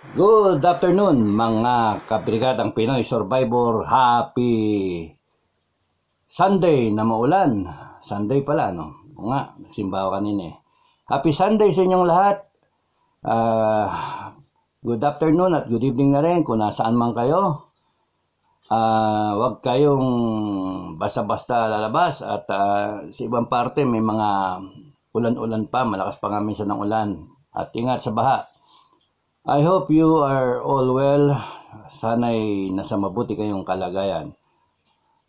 Good afternoon mga kabrikadang Pinoy Survivor. Happy Sunday na maulan. Sunday pala no? O nga, simbawa kanina eh. Happy Sunday sa inyong lahat. Uh, good afternoon at good evening na rin kung nasaan man kayo. Uh, ah, wag kayong basta-basta lalabas at uh, sa ibang parte may mga ulan-ulan pa. Malakas pa nga minsan ng ulan. At ingat sa baha I hope you are all well. Sana'y nasa mabuti kayong kalagayan.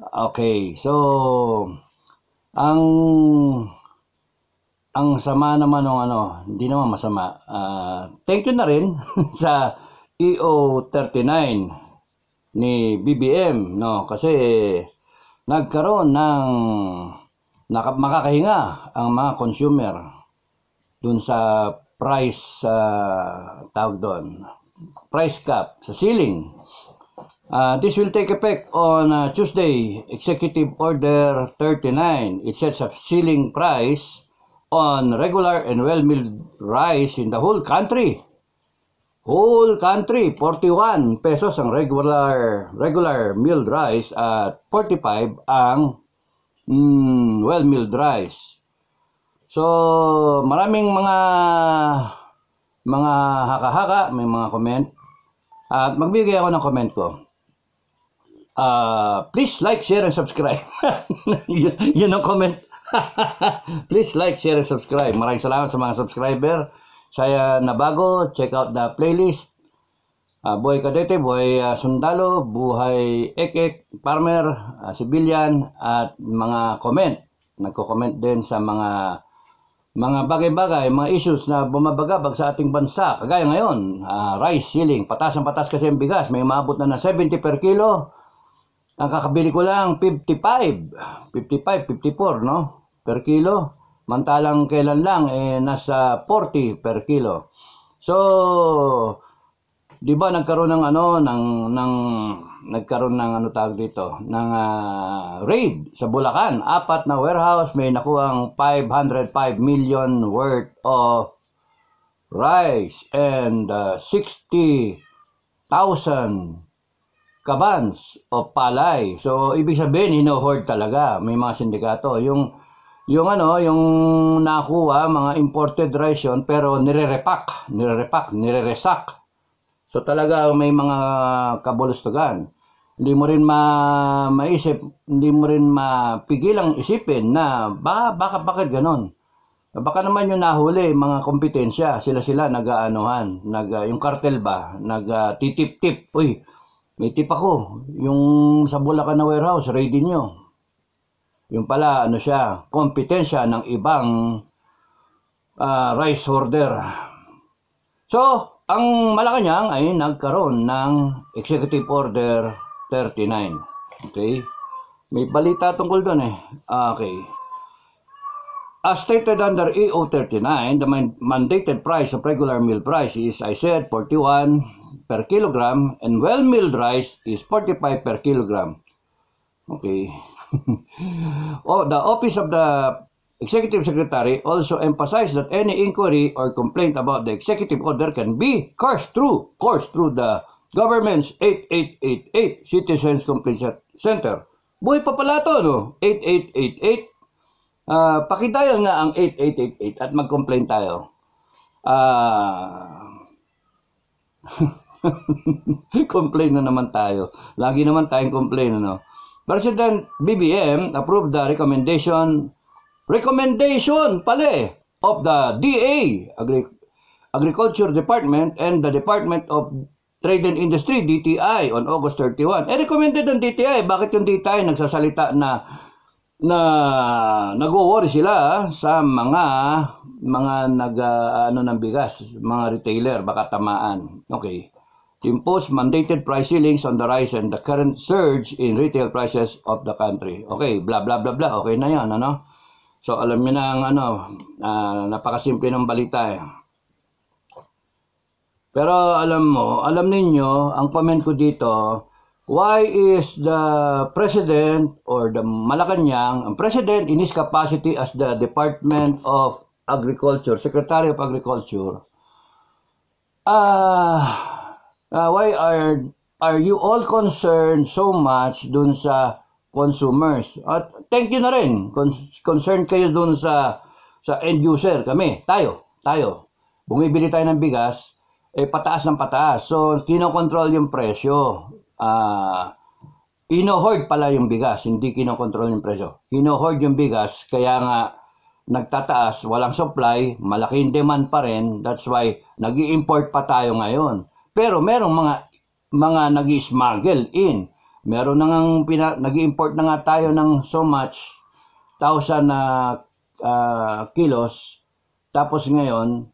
Okay, so ang ang sama naman ng ano, hindi naman masama. Uh, thank you na rin sa EO39 ni BBM, no? Kasi nagkaroon ng nakap makakahinga ang mga consumer dun sa price uh, tawag doon price cap sa ceiling uh, this will take effect on uh, Tuesday executive order 39 it sets a ceiling price on regular and well milled rice in the whole country whole country 41 pesos ang regular regular milled rice at 45 ang mm, well milled rice So, maraming mga mga haka-haka, may mga comment. At magbigay ako ng comment ko. Uh, please like, share, and subscribe. yun ang comment. please like, share, and subscribe. Maraming salamat sa mga subscriber. Saya ah, na bago, check out the playlist. Uh, ah, buhay kadete, buhay uh, sundalo, buhay ekek, farmer, uh, civilian, at mga comment. Nagko-comment din sa mga mga bagay-bagay, mga issues na bumabagabag sa ating bansa. Kagaya ngayon, uh, rice ceiling, patas ang patas kasi ang bigas, may maabot na na 70 per kilo. Ang kakabili ko lang 55, 55, 54, no? Per kilo. Mantalang kailan lang eh nasa 40 per kilo. So, 'di ba nagkaroon ng ano ng ng nagkaroon ng ano tawag dito, ng uh, raid sa Bulacan. Apat na warehouse may nakuhang 505 million worth of rice and uh, ah, 60,000 kabans of palay. So ibig sabihin hinohoard talaga may mga sindikato. Yung yung ano, yung nakuha mga imported rice yon pero nire-repack, nire-repack, nire-resack So talaga may mga kabulustugan. Hindi mo rin ma maisip, hindi mo rin mapigilang isipin na ba, baka bakit ganon. Baka naman yung nahuli, mga kompetensya, sila-sila nag-aanuhan, nag, ah, yung cartel ba, nag-titip-tip. Uy, may tip ako. Yung sa Bulacan na warehouse, ready nyo. Yung pala, ano siya, kompetensya ng ibang uh, rice hoarder. So, ang Malacanang ay nagkaroon ng Executive Order 39. Okay? May balita tungkol doon eh. Ah, okay. As stated under EO 39, the mandated price of regular meal price is, I said, 41 per kilogram and well-milled rice is 45 per kilogram. Okay. oh, the office of the Executive Secretary also emphasized that any inquiry or complaint about the executive order can be coursed through, coursed through the government's 8888 Citizens Complaint Center. Buhay pa pala to, no? 8888. Uh, pakidayal nga ang 8888 at mag-complain tayo. Uh, complain na naman tayo. Lagi naman tayong complain, no? President BBM approved the recommendation recommendation pala eh, of the DA, Agri Agriculture Department, and the Department of Trade and Industry, DTI, on August 31. Eh, recommended ng DTI. Bakit yung DTI nagsasalita na na nag-worry sila ah, sa mga mga nag uh, ano ng bigas, mga retailer baka tamaan. Okay. To impose mandated price ceilings on the rise and the current surge in retail prices of the country. Okay, blah blah blah blah. Okay na 'yan, ano? So alam niyo na ang ano, uh, napakasimple ng balita eh. Pero alam mo, alam ninyo, ang comment ko dito, why is the president or the Malacanang, ang president in his capacity as the Department of Agriculture, Secretary of Agriculture, uh, uh, why are are you all concerned so much dun sa consumers. At thank you na rin. concerned kayo dun sa sa end user kami, tayo, tayo. Bumibili tayo ng bigas, eh pataas ng pataas. So kinokontrol yung presyo. Ah uh, Hinohord pala yung bigas, hindi kinokontrol yung presyo. Hinohord yung bigas, kaya nga nagtataas, walang supply, malaking demand pa rin. That's why nag import pa tayo ngayon. Pero merong mga mga nag smuggle in Meron na ngang pina, nag-import na nga tayo ng so much thousand na uh, kilos. Tapos ngayon,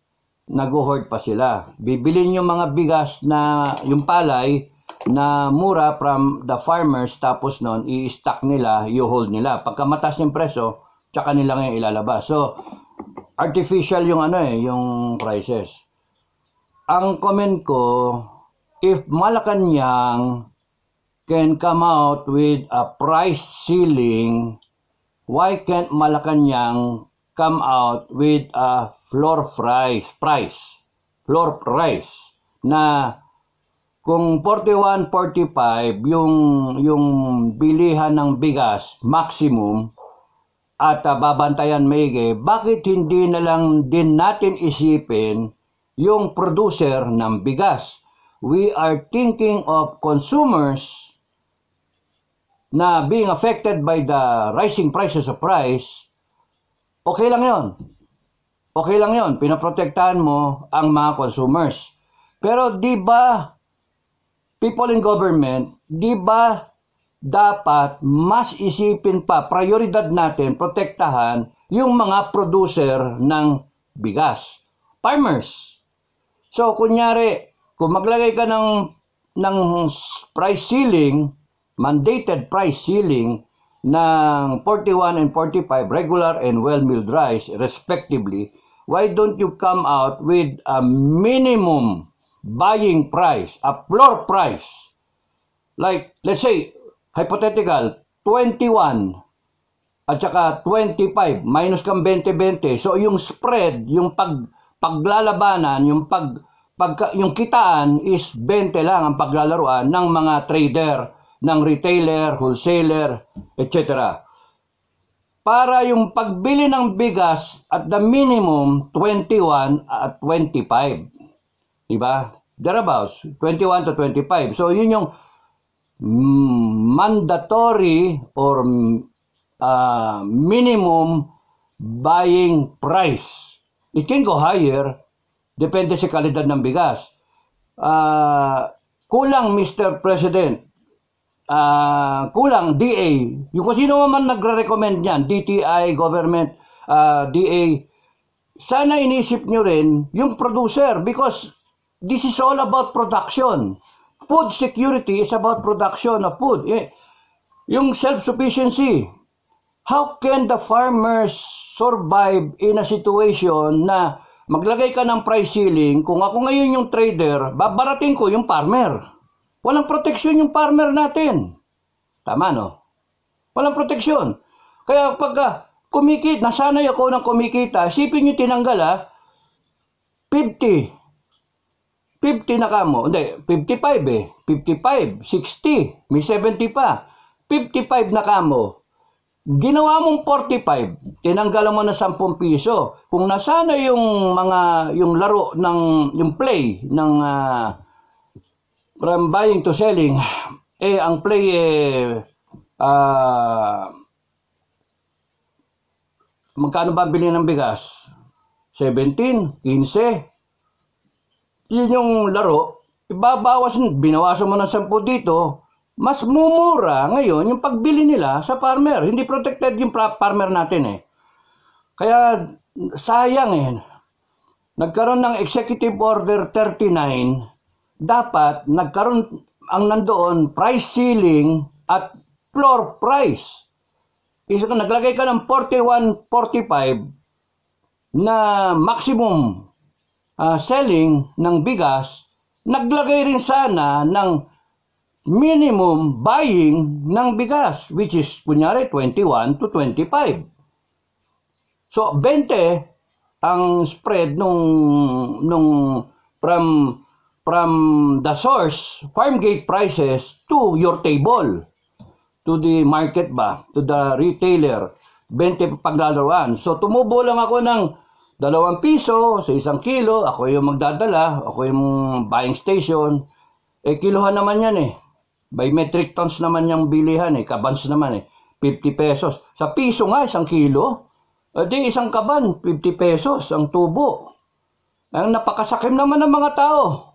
nag-hoard pa sila. Bibilin yung mga bigas na yung palay na mura from the farmers tapos noon i-stock nila, you hold nila. Pagka matas yung presyo, tsaka nila ngayon ilalabas. So, artificial yung ano eh, yung prices. Ang comment ko, if Malacanang can come out with a price ceiling, why can't Malacanang come out with a floor price, price, floor price na kung 41.45 yung yung bilihan ng bigas maximum at uh, babantayan maigi, bakit hindi na lang din natin isipin yung producer ng bigas? We are thinking of consumers na being affected by the rising prices of price, okay lang yon. Okay lang yon. Pinaprotektahan mo ang mga consumers. Pero di ba people in government, di ba dapat mas isipin pa, prioridad natin, protektahan yung mga producer ng bigas. Farmers. So, kunyari, kung maglagay ka ng, ng price ceiling, mandated price ceiling ng 41 and 45 regular and well-milled rice respectively, why don't you come out with a minimum buying price, a floor price? Like, let's say, hypothetical, 21 at saka 25, minus kang 20-20. So, yung spread, yung pag, paglalabanan, yung pag, pagka, yung kitaan is 20 lang ang paglalaruan ng mga trader ng retailer, wholesaler, etc. Para yung pagbili ng bigas at the minimum 21 at 25. Diba? Thereabouts, 21 to 25. So yun yung mandatory or uh, minimum buying price. It can go higher, depende sa kalidad ng bigas. Uh, kulang, Mr. President, uh, kulang DA. Yung kung sino man nagre-recommend niyan, DTI, government, uh, ah, DA, sana inisip nyo rin yung producer because this is all about production. Food security is about production of food. Eh, yung self-sufficiency, how can the farmers survive in a situation na maglagay ka ng price ceiling, kung ako ngayon yung trader, babarating ko yung farmer. Walang proteksyon yung farmer natin. Tama, no? Walang proteksyon. Kaya pagka ah, kumikita, nasanay ako ng kumikita, isipin nyo tinanggal, ha? 50. 50 na kamo. Hindi, 55 eh. 55, 60, may 70 pa. 55 na kamo. Ginawa mong 45, tinanggal mo na 10 piso. Kung nasana yung mga yung laro ng yung play ng uh, from buying to selling, eh, ang play, eh, uh, magkano ba bilhin ng bigas? 17, 15. Yun yung laro. Ibabawas, binawasan mo ng 10 dito, mas mumura ngayon yung pagbili nila sa farmer. Hindi protected yung farmer natin eh. Kaya sayang eh. Nagkaroon ng Executive Order 39 dapat nagkaroon ang nandoon price ceiling at floor price. Isa ka naglagay ka ng 41.45 na maximum uh, selling ng bigas, naglagay rin sana ng minimum buying ng bigas which is kunyari 21 to 25. So 20 ang spread nung nung from from the source farm gate prices to your table to the market ba to the retailer 20 paglalaruan so tumubo lang ako ng dalawang piso sa isang kilo ako yung magdadala ako yung buying station eh kilohan naman yan eh by metric tons naman yung bilihan eh kabans naman eh 50 pesos sa piso nga isang kilo eh di isang kaban 50 pesos ang tubo ang napakasakim naman ng mga tao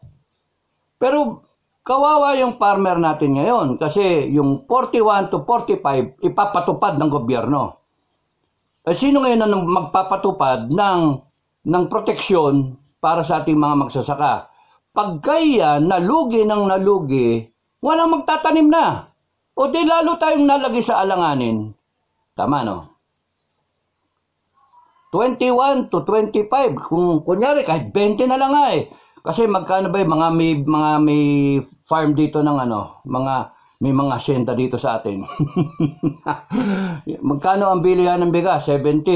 pero kawawa yung farmer natin ngayon kasi yung 41 to 45 ipapatupad ng gobyerno. Eh, sino ngayon ang magpapatupad ng, ng proteksyon para sa ating mga magsasaka? Pagkaya nalugi ng nalugi, walang magtatanim na. O di lalo tayong nalagi sa alanganin. Tama no? 21 to 25, kung kunyari kahit 20 na lang nga eh. Kasi magkano ba yung mga may mga may farm dito ng ano, mga may mga asyenda dito sa atin. magkano ang bilihan ng bigas? 17.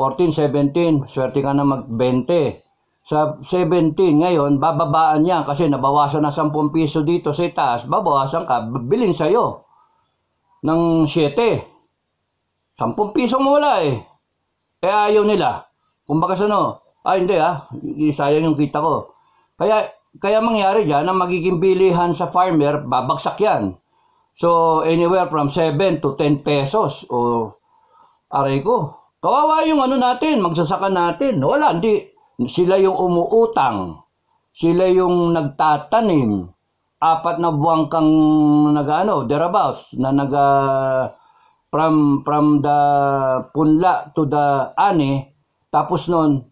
14, 17. Swerte ka na mag 20 sa 17 ngayon, bababaan niya kasi nabawasan na 10 piso dito sa taas, babawasan ka, bilhin sa'yo ng 7. 10 piso mo wala eh. Kaya eh, ayaw nila. Kumbaga sa no, ah hindi ah, sayang yung kita ko. Kaya, kaya mangyari dyan, ang magiging bilihan sa farmer, babagsak yan. So, anywhere from 7 to 10 pesos o aray ko. Kawawa yung ano natin, magsasaka natin. Wala, hindi. Sila yung umuutang. Sila yung nagtatanim. Apat na buwang kang nag thereabouts, na naga ah, from, from the punla to the ani. Tapos nun,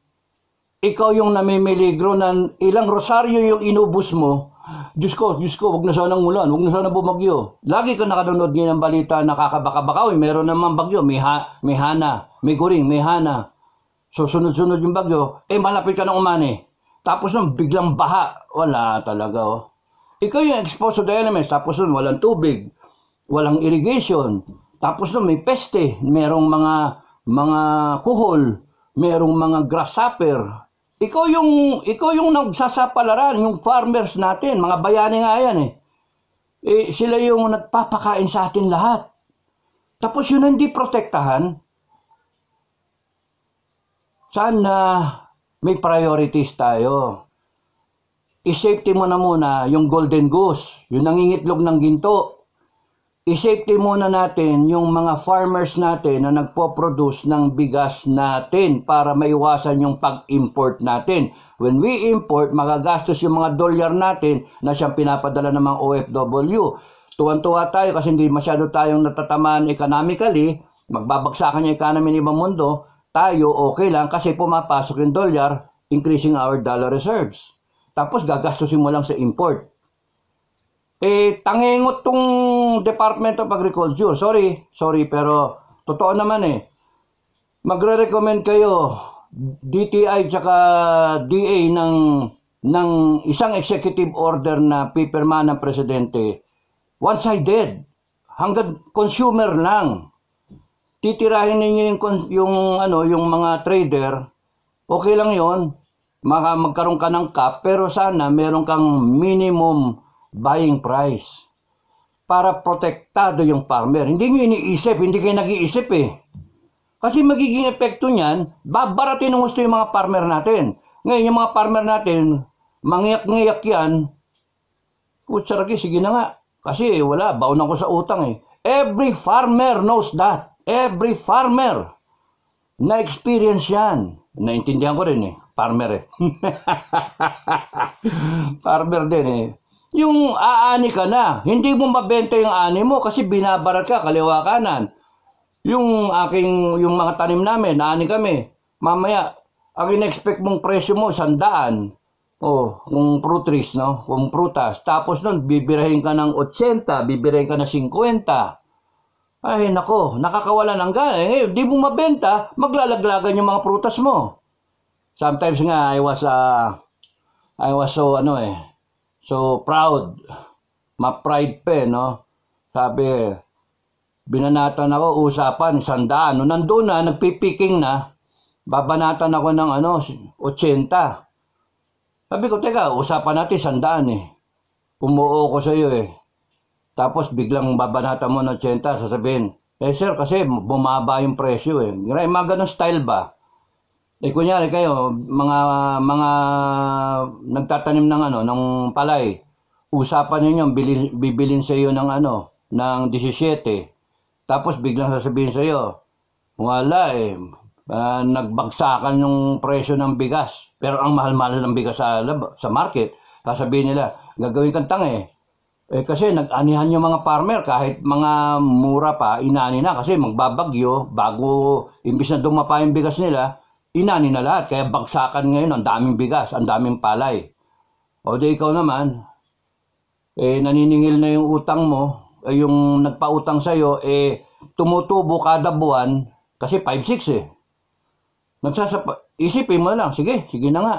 ikaw yung namimiligro ng ilang rosaryo yung inubos mo, Diyos ko, Diyos ko, huwag na sana ulan, huwag na sana bumagyo. Lagi ka nakanonood ngayon ng balita, nakakabakabakaw, eh, meron naman bagyo, may, ha, may hana, may kuring, may hana. So sunod-sunod yung bagyo, eh malapit ka na umani. Tapos nang biglang baha, wala talaga oh. Ikaw yung exposed to the elements, tapos nun walang tubig, walang irrigation, tapos nun may peste, merong mga mga kuhol, merong mga grasshopper, ikaw yung ikaw yung nagsasapalaran, yung farmers natin, mga bayani nga yan eh. eh sila yung nagpapakain sa atin lahat. Tapos yun hindi protektahan. Sana may priorities tayo. I-safety mo na muna yung golden goose, yung nangingitlog ng ginto i isafety muna natin yung mga farmers natin na nagpo-produce ng bigas natin para maiwasan yung pag-import natin. When we import, magagastos yung mga dolyar natin na siyang pinapadala ng mga OFW. Tuwan-tuwa tayo kasi hindi masyado tayong natatamaan economically, magbabagsakan yung economy ng ibang mundo, tayo okay lang kasi pumapasok yung dolyar, increasing our dollar reserves. Tapos gagastusin mo lang sa import eh, tangingot tong Department of Agriculture. Sorry, sorry, pero totoo naman eh. Magre-recommend kayo DTI tsaka DA ng ng isang executive order na pipirma ng presidente one-sided hanggang consumer lang titirahin ninyo yung, yung ano yung mga trader okay lang yon maka magkaroon ka ng cap pero sana meron kang minimum buying price para protektado yung farmer. Hindi nyo iniisip, hindi kayo nag-iisip eh. Kasi magiging epekto niyan, babaratin ng gusto yung mga farmer natin. Ngayon, yung mga farmer natin, mangyak-ngyak yan, putsaraki, sige na nga. Kasi wala, baunan ko sa utang eh. Every farmer knows that. Every farmer. Na-experience yan. Naintindihan ko rin eh. Farmer eh. farmer din eh yung aani ka na. Hindi mo mabenta yung ani mo kasi binabarat ka kaliwa kanan. Yung aking yung mga tanim namin, naani kami. Mamaya, ang in-expect mong presyo mo, sandaan. Oh, kung fruit trees, no? Kung prutas. Tapos nun, bibirahin ka ng 80, bibirahin ka ng 50. Ay, nako, nakakawala ng gana. Eh, di mo mabenta, maglalaglagan yung mga prutas mo. Sometimes nga, I was, uh, I was so, ano eh, So, proud. Ma-pride pa, eh, no? Sabi, binanatan ako, usapan, sandaan. No, nandun na, nagpipiking na, babanatan ako ng ano, 80. Sabi ko, teka, usapan natin, sandaan eh. Umuo ko sa iyo eh. Tapos biglang babanatan mo ng 80, sasabihin, eh sir, kasi bumaba yung presyo eh. Mga ganun style ba? Eh kunyari kayo, mga mga nagtatanim ng ano, ng palay. Usapan niyo bilin, bibilin sa iyo ng ano, ng 17. Tapos biglang sasabihin sa iyo, wala eh, uh, nagbagsakan yung presyo ng bigas. Pero ang mahal-mahal ng bigas sa sa market, sasabihin nila, gagawin kang tanga eh. Eh kasi nag-anihan yung mga farmer kahit mga mura pa, inani na kasi magbabagyo bago imbis na dumapa yung bigas nila, inani na lahat. Kaya bagsakan ngayon, ang daming bigas, ang daming palay. O di ikaw naman, eh, naniningil na yung utang mo, eh, yung nagpautang sa'yo, eh, tumutubo kada buwan, kasi 5-6 eh. Nagsasapa, isipin mo lang, sige, sige na nga.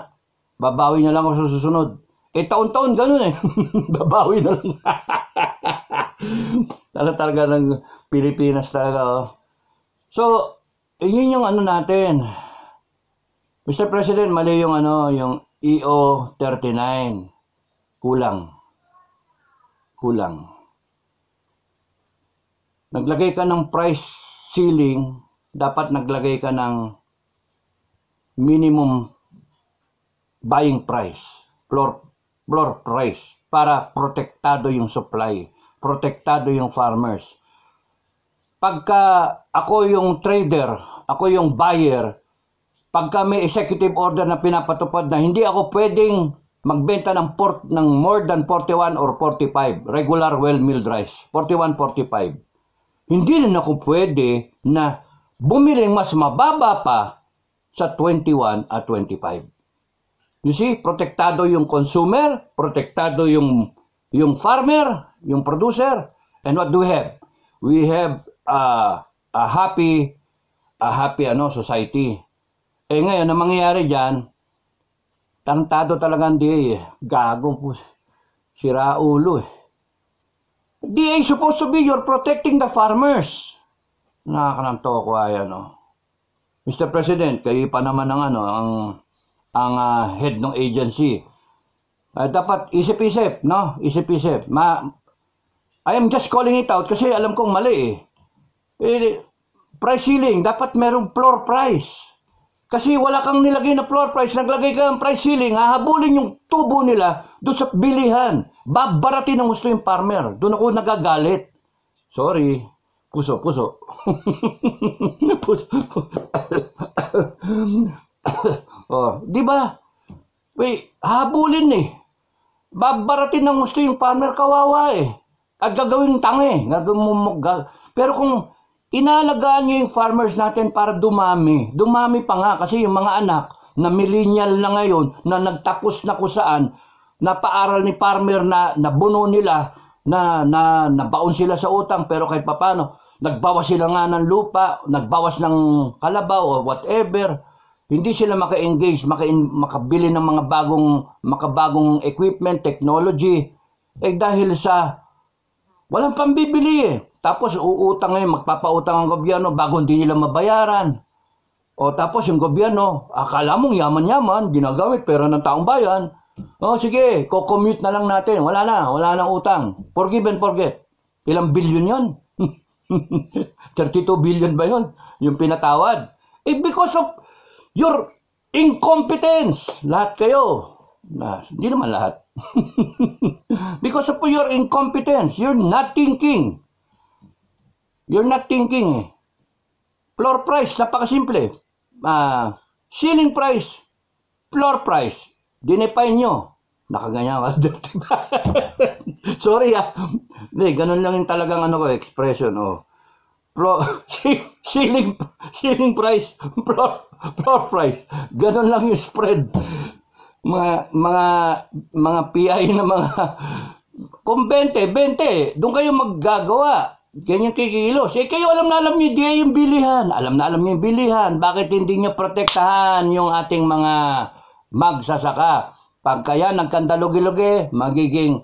Babawi na lang ako sa susunod. Eh, taon-taon, ganun eh. Babawi na lang. Tala talaga ng Pilipinas talaga. Oh. So, yun yung ano natin. Mr. President, mali yung ano, yung EO 39. Kulang. Kulang. Naglagay ka ng price ceiling, dapat naglagay ka ng minimum buying price, floor, floor price, para protektado yung supply, protektado yung farmers. Pagka ako yung trader, ako yung buyer, pagka may executive order na pinapatupad na hindi ako pwedeng magbenta ng, port, ng more than 41 or 45 regular well-milled rice, 41, 45. Hindi rin ako pwede na bumiling mas mababa pa sa 21 at 25. You see, protektado yung consumer, protektado yung yung farmer, yung producer, and what do we have? We have uh, a happy a happy ano society eh ngayon, ang mangyayari dyan, tarantado talagang DA eh. Gago po. Sira ulo eh. DA supposed to be you're protecting the farmers. Nakakanamto ko ayan no. Mr. President, kayo pa naman ang ano, ang ang uh, head ng agency. Uh, dapat isip-isip, no? Isip-isip. Ma I am just calling it out kasi alam kong mali eh. eh price ceiling, dapat merong floor price. Kasi wala kang nilagay na floor price, naglagay ka ng price ceiling, hahabulin yung tubo nila doon sa bilihan. Babaratin ang gusto yung farmer. Doon ako nagagalit. Sorry. Puso, puso. puso. oh, di ba? Wait, habulin eh. Babaratin ng gusto yung farmer, kawawa eh. At gagawin tangi. Eh. Pero kung inaalagaan niyo yung farmers natin para dumami. Dumami pa nga kasi yung mga anak na millennial na ngayon na nagtapos na kusaan, napaaral ni farmer na nabuno nila na, na nabaon sila sa utang pero kahit papano nagbawas sila nga ng lupa, nagbawas ng kalabaw or whatever. Hindi sila maka-engage, maka makabili ng mga bagong makabagong equipment, technology. Eh dahil sa walang pambibili eh. Tapos uutang ngayon, magpapautang ang gobyerno bago hindi nila mabayaran. O tapos yung gobyerno, akala mong yaman-yaman, ginagamit pera ng taong bayan. O sige, co-commute na lang natin. Wala na, wala nang utang. Forgive and forget. Ilang billion yon? 32 billion ba yon? Yung pinatawad. Eh because of your incompetence. Lahat kayo. Na, hindi naman lahat. because of your incompetence, you're not thinking. You're not thinking eh. Floor price, napakasimple. Uh, ceiling price, floor price. Dinepine nyo. Nakaganyan ka. Sorry ah. Hindi, ganun lang yung talagang ano ko, expression. Oh. Floor, ceiling, ceiling price, floor, floor price. Ganun lang yung spread. Mga, mga, mga PI na mga, kung 20, 20, doon kayo maggagawa Ganyan kay Kilos. Eh kayo alam na alam niyo di yung bilihan. Alam na alam niyo yung bilihan. Bakit hindi niyo protektahan yung ating mga magsasaka? Pagkaya ng kandalugi-lugi, magiging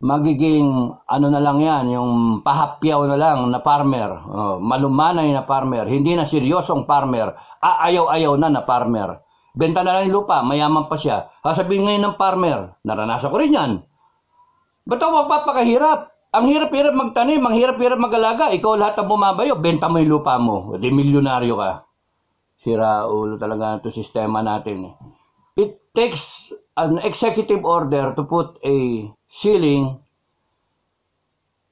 magiging ano na lang yan, yung pahapyaw na lang na farmer, oh, malumanay na farmer, hindi na seryosong farmer, aayaw-ayaw na na farmer. Benta na lang yung lupa, mayaman pa siya. Sasabihin ngayon ng farmer, naranasan ko rin yan. Ba't ako magpapakahirap? Ang hirap-hirap magtanim, ang hirap-hirap magalaga. Ikaw lahat ang bumabayo, benta mo yung lupa mo. Di milyonaryo ka. Si Raul talaga ito sistema natin. It takes an executive order to put a ceiling,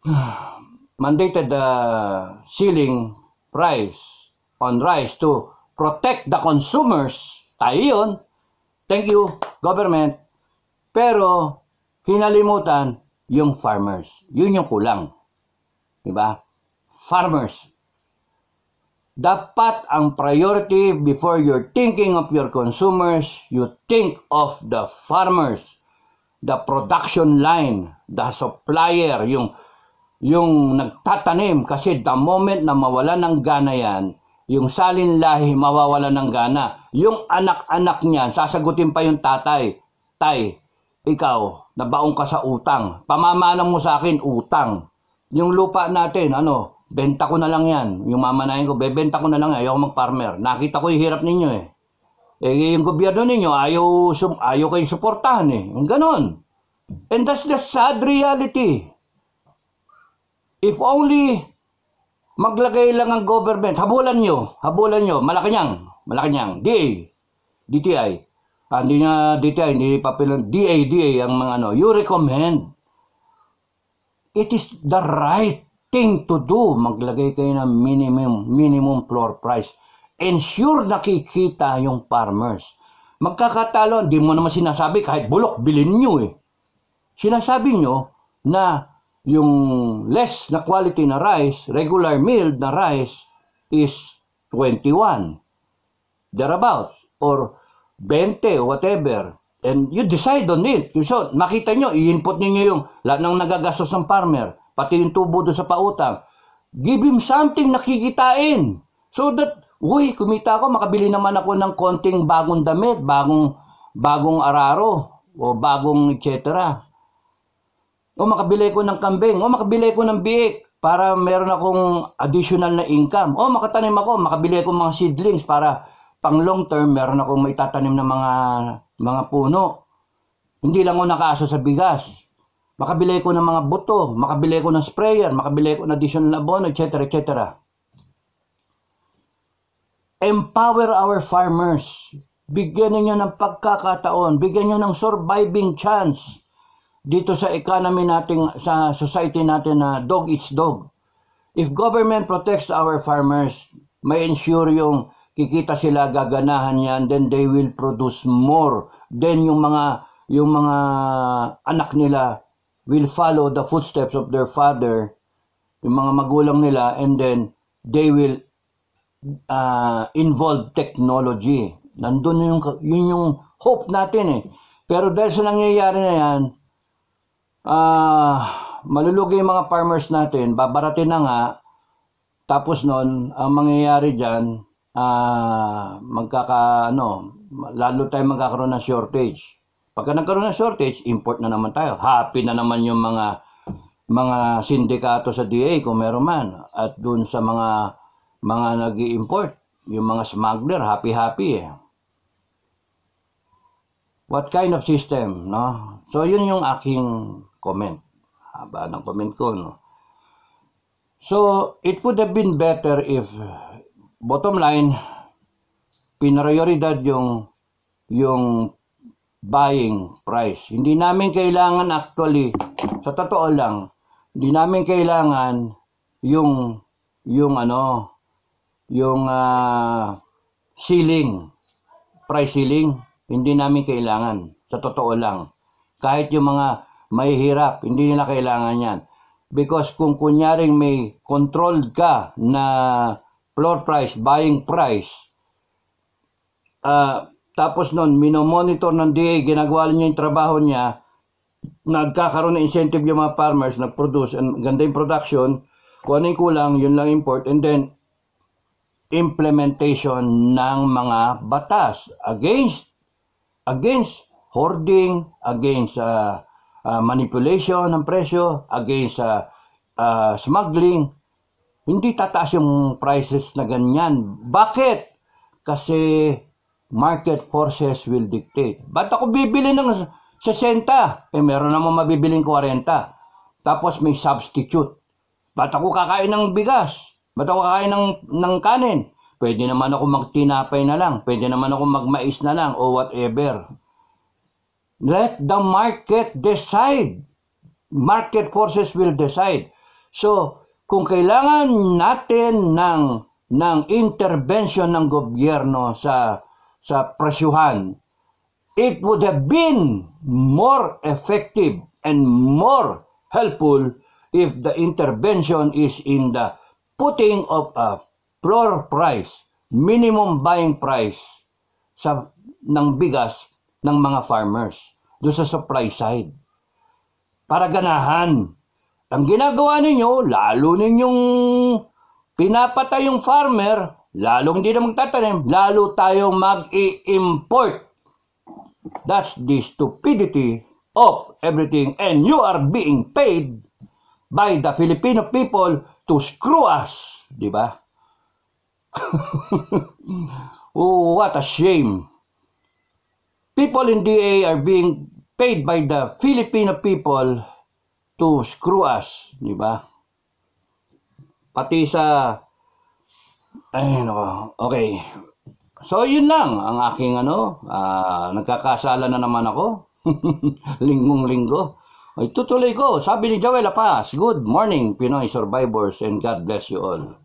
mandated uh, ceiling price on rice to protect the consumers. Tayo yun. Thank you, government. Pero, kinalimutan, yung farmers. Yun yung kulang. Di ba? Farmers. Dapat ang priority before you're thinking of your consumers, you think of the farmers, the production line, the supplier, yung yung nagtatanim kasi the moment na mawala ng gana yan, yung salin lahi mawawala ng gana. Yung anak-anak niyan, sasagutin pa yung tatay. Tay, ikaw, nabaon ka sa utang. Pamamana mo sa akin, utang. Yung lupa natin, ano, benta ko na lang yan. Yung mamanayin ko, bebenta ko na lang yan. Ayaw mag-farmer. Nakita ko yung hirap ninyo eh. Eh, yung gobyerno ninyo, ayaw, sum, ayaw kayong suportahan eh. Ganon. And that's the sad reality. If only maglagay lang ang government, habulan nyo, habulan nyo, Malacanang, Malacanang, DA, DTI, Ah, hindi na DTI, hindi papilan, DA, DA ang mga ano. You recommend. It is the right thing to do. Maglagay kayo ng minimum, minimum floor price. Ensure nakikita yung farmers. Magkakatalo, hindi mo naman sinasabi kahit bulok, bilhin nyo eh. Sinasabi nyo na yung less na quality na rice, regular meal na rice is 21. Thereabouts. Or 20, whatever. And you decide on it. So, makita nyo, i-input ninyo yung lahat ng nagagastos ng farmer, pati yung tubo doon sa pautang. Give him something nakikitain. So that, uy, kumita ako, makabili naman ako ng konting bagong damit, bagong, bagong araro, o bagong etc. O makabili ko ng kambing, o makabili ko ng biik para meron akong additional na income. O makatanim ako, makabili ko mga seedlings para pang long term, meron akong may tatanim ng mga, mga puno. Hindi lang ako nakaasa sa bigas. Makabili ko ng mga buto, makabili ko ng sprayer, makabili ko ng additional abono, etc. etc. Empower our farmers. Bigyan niyo ng pagkakataon, bigyan niyo ng surviving chance dito sa economy natin, sa society natin na dog eats dog. If government protects our farmers, may ensure yung kikita sila, gaganahan yan, then they will produce more. Then yung mga, yung mga anak nila will follow the footsteps of their father, yung mga magulang nila, and then they will uh, involve technology. Nandun yung, yun yung hope natin eh. Pero dahil sa nangyayari na yan, uh, malulugi yung mga farmers natin, babaratin na nga, tapos noon, ang mangyayari dyan, uh, magkaka, ano, lalo tayo magkakaroon ng shortage. Pagka nagkaroon ng shortage, import na naman tayo. Happy na naman yung mga mga sindikato sa DA kung meron man at doon sa mga mga nag import yung mga smuggler, happy-happy eh. What kind of system, no? So, yun yung aking comment. Haba ng comment ko, no? So, it would have been better if bottom line, pinaroyoridad yung, yung buying price. Hindi namin kailangan actually, sa totoo lang, hindi namin kailangan yung, yung ano, yung uh, ceiling, price ceiling, hindi namin kailangan. Sa totoo lang. Kahit yung mga may hirap, hindi nila kailangan yan. Because kung kunyaring may controlled ka na floor price, buying price. Uh, tapos nun, minomonitor ng DA, ginagawa niya yung trabaho niya, nagkakaroon ng incentive yung mga farmers, nag-produce, and ganda yung production, kung ano yung kulang, yun lang import, and then, implementation ng mga batas against, against hoarding, against uh, uh, manipulation ng presyo, against uh, uh, smuggling, hindi tataas yung prices na ganyan. Bakit? Kasi market forces will dictate. Ba't ako bibili ng 60? Eh, meron naman mabibili ng 40. Tapos may substitute. Ba't ako kakain ng bigas? Ba't ako kakain ng, ng kanin? Pwede naman ako magtinapay na lang. Pwede naman ako magmais na lang o whatever. Let the market decide. Market forces will decide. So, kung kailangan natin ng ng intervention ng gobyerno sa sa presyuhan, it would have been more effective and more helpful if the intervention is in the putting of a floor price, minimum buying price sa ng bigas ng mga farmers do sa supply side para ganahan ang ginagawa ninyo, lalo ninyong pinapatay yung farmer, lalong hindi na magtatanim, lalo tayong mag-i-import. That's the stupidity of everything and you are being paid by the Filipino people to screw us. Di ba? oh, what a shame. People in DA are being paid by the Filipino people to screw us, di ba? Pati sa ay nako. Okay. So yun lang ang aking ano, uh, nagkakasala na naman ako. Linggong-linggo. Ay tutuloy ko. Sabi ni Joel Apas, good morning Pinoy survivors and God bless you all.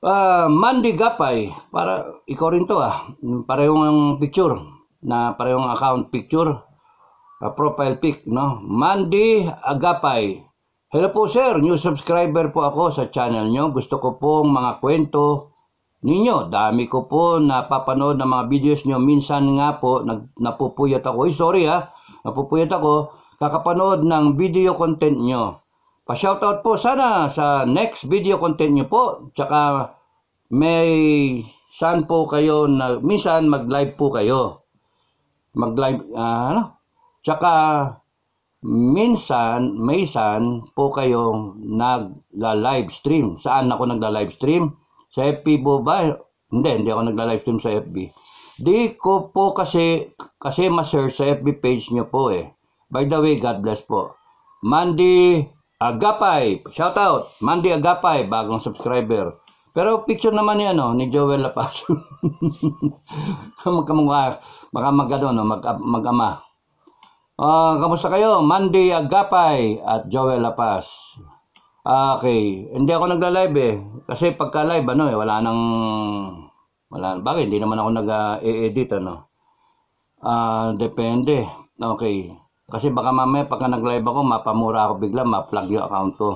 Uh, Mandy Gapay, para ikaw rin to ah. Parehong picture na parehong account picture uh, profile pic, no? Mandy Agapay. Hello po sir, new subscriber po ako sa channel nyo. Gusto ko pong mga kwento ninyo. Dami ko po napapanood ng mga videos nyo. Minsan nga po, nag, napupuyat ako. Eh, sorry ha, napupuyat ako. Kakapanood ng video content nyo. Pa-shoutout po sana sa next video content nyo po. Tsaka may saan po kayo na minsan mag-live po kayo. Mag-live, uh, ano? Tsaka minsan, maysan po kayong nagla-live stream. Saan ako nagla-live stream? Sa FB po ba? Hindi, hindi ako nagla-live stream sa FB. Di ko po kasi, kasi ma-search sa FB page nyo po eh. By the way, God bless po. Mandy Agapay, shout out. Mandy Agapay, bagong subscriber. Pero picture naman ni ano ni Joel Lapas. Kamukha, baka magano no, mag, magama. Uh, kamusta kayo? Monday Agapay at Joel Lapas. Ah, okay, hindi ako nagla-live eh. Kasi pagka-live ano eh, wala nang wala bakit hindi naman ako nag-edit ano. Ah, uh, depende. Okay. Kasi baka mamaya pagka nag-live ako, mapamura ako bigla, ma-plug yung account ko.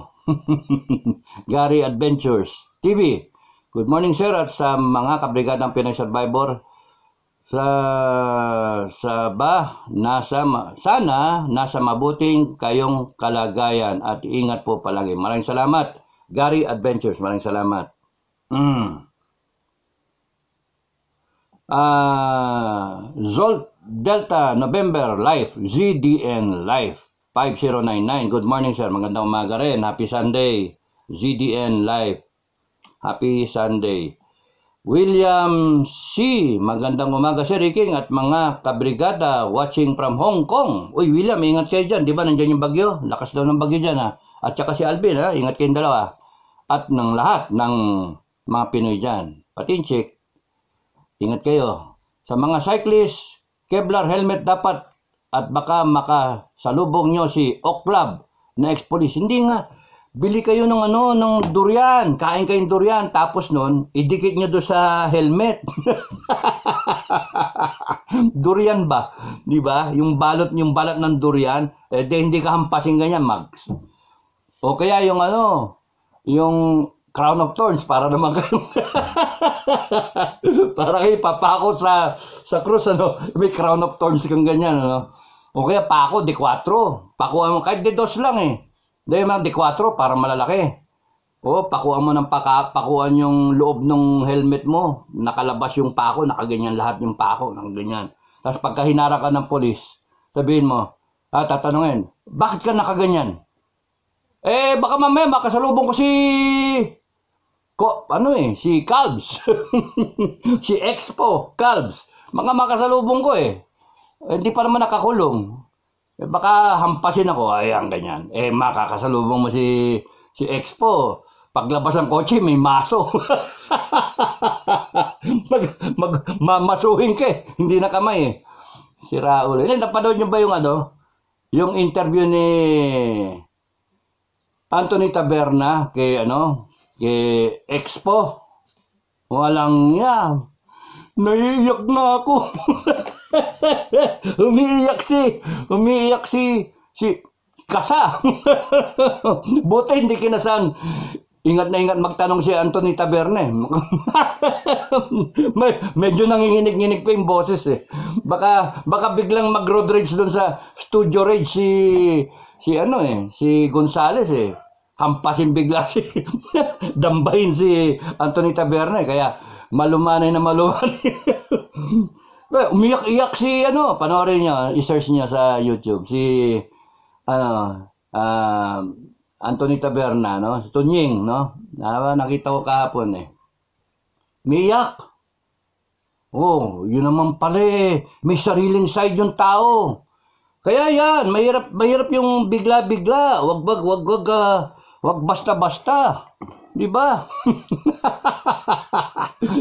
Gary Adventures TV. Good morning sir at sa mga kabrigadang Pinay Survivor sa sa nasa sana nasa mabuting kayong kalagayan at ingat po palagi. Maraming salamat. Gary Adventures, maraming salamat. Mm. Uh, Zolt Delta November Life, ZDN Life 5099. Good morning sir, magandang umaga rin. Happy Sunday, ZDN Life. Happy Sunday. William C. Magandang umaga Sir King at mga kabrigada watching from Hong Kong. Uy William, ingat kayo dyan. Di ba nandiyan yung bagyo? Lakas daw ng bagyo dyan ha. Ah. At saka si Alvin ha. Ah. Ingat kayong dalawa. At ng lahat ng mga Pinoy dyan. Patinchik. Ingat kayo. Sa mga cyclist, Kevlar helmet dapat at baka makasalubong nyo si Club na ex-police. Hindi nga bili kayo ng ano, ng durian, kain kayong durian, tapos nun, idikit nyo do sa helmet. durian ba? Di ba? Yung balot, yung balat ng durian, eh di, hindi ka hampasin ganyan, max O kaya yung ano, yung crown of thorns para naman kayo para kayo papako sa sa cross ano may crown of thorns kang ganyan ano o kaya pako de 4 pako ano kahit de 2 lang eh hindi, mga D4, parang malalaki. O, pakuha mo ng paka, pakuan yung loob ng helmet mo. Nakalabas yung pako, nakaganyan lahat yung pako, nakaganyan. Tapos pagka hinara ka ng polis, sabihin mo, ah, tatanungin, bakit ka nakaganyan? Eh, baka mamaya makasalubong ko si... Ko, ano eh, si Calves. si Expo, Calves. Mga makasalubong ko eh. eh hindi eh, pa naman nakakulong. Eh baka hampasin ako, ay ang ganyan. Eh makakasalubong mo si, si Expo. Paglabas ng kotse, may maso. mag, mag, mamasuhin ka eh. Hindi na kamay eh. Si Raul. Eh, napanood nyo ba yung ano? Yung interview ni Anthony Taberna kay ano? Kay Expo. Walang yan. Naiiyak na ako. umiiyak si, umiiyak si, si Kasa. Buti hindi kinasan. Ingat na ingat magtanong si Anthony Taberne. May, medyo nanginginig-nginig pa yung boses eh. Baka, baka biglang mag-road rage doon sa studio rage si, si ano eh, si Gonzales eh. Hampasin bigla si, dambahin si Anthony Taberne. Kaya malumanay na malumanay. Well, umiyak-iyak si ano, panoorin niyo, i-search niya sa YouTube si ano, uh, Anthony Taberna, no? Si Tunying, no? Ah, nakita ko kahapon eh. Miyak. Oh, yun naman pala eh. May sariling side yung tao. Kaya yan, mahirap, mahirap yung bigla-bigla. Wag, wag, wag, wag, ah, wag basta-basta. Di ba?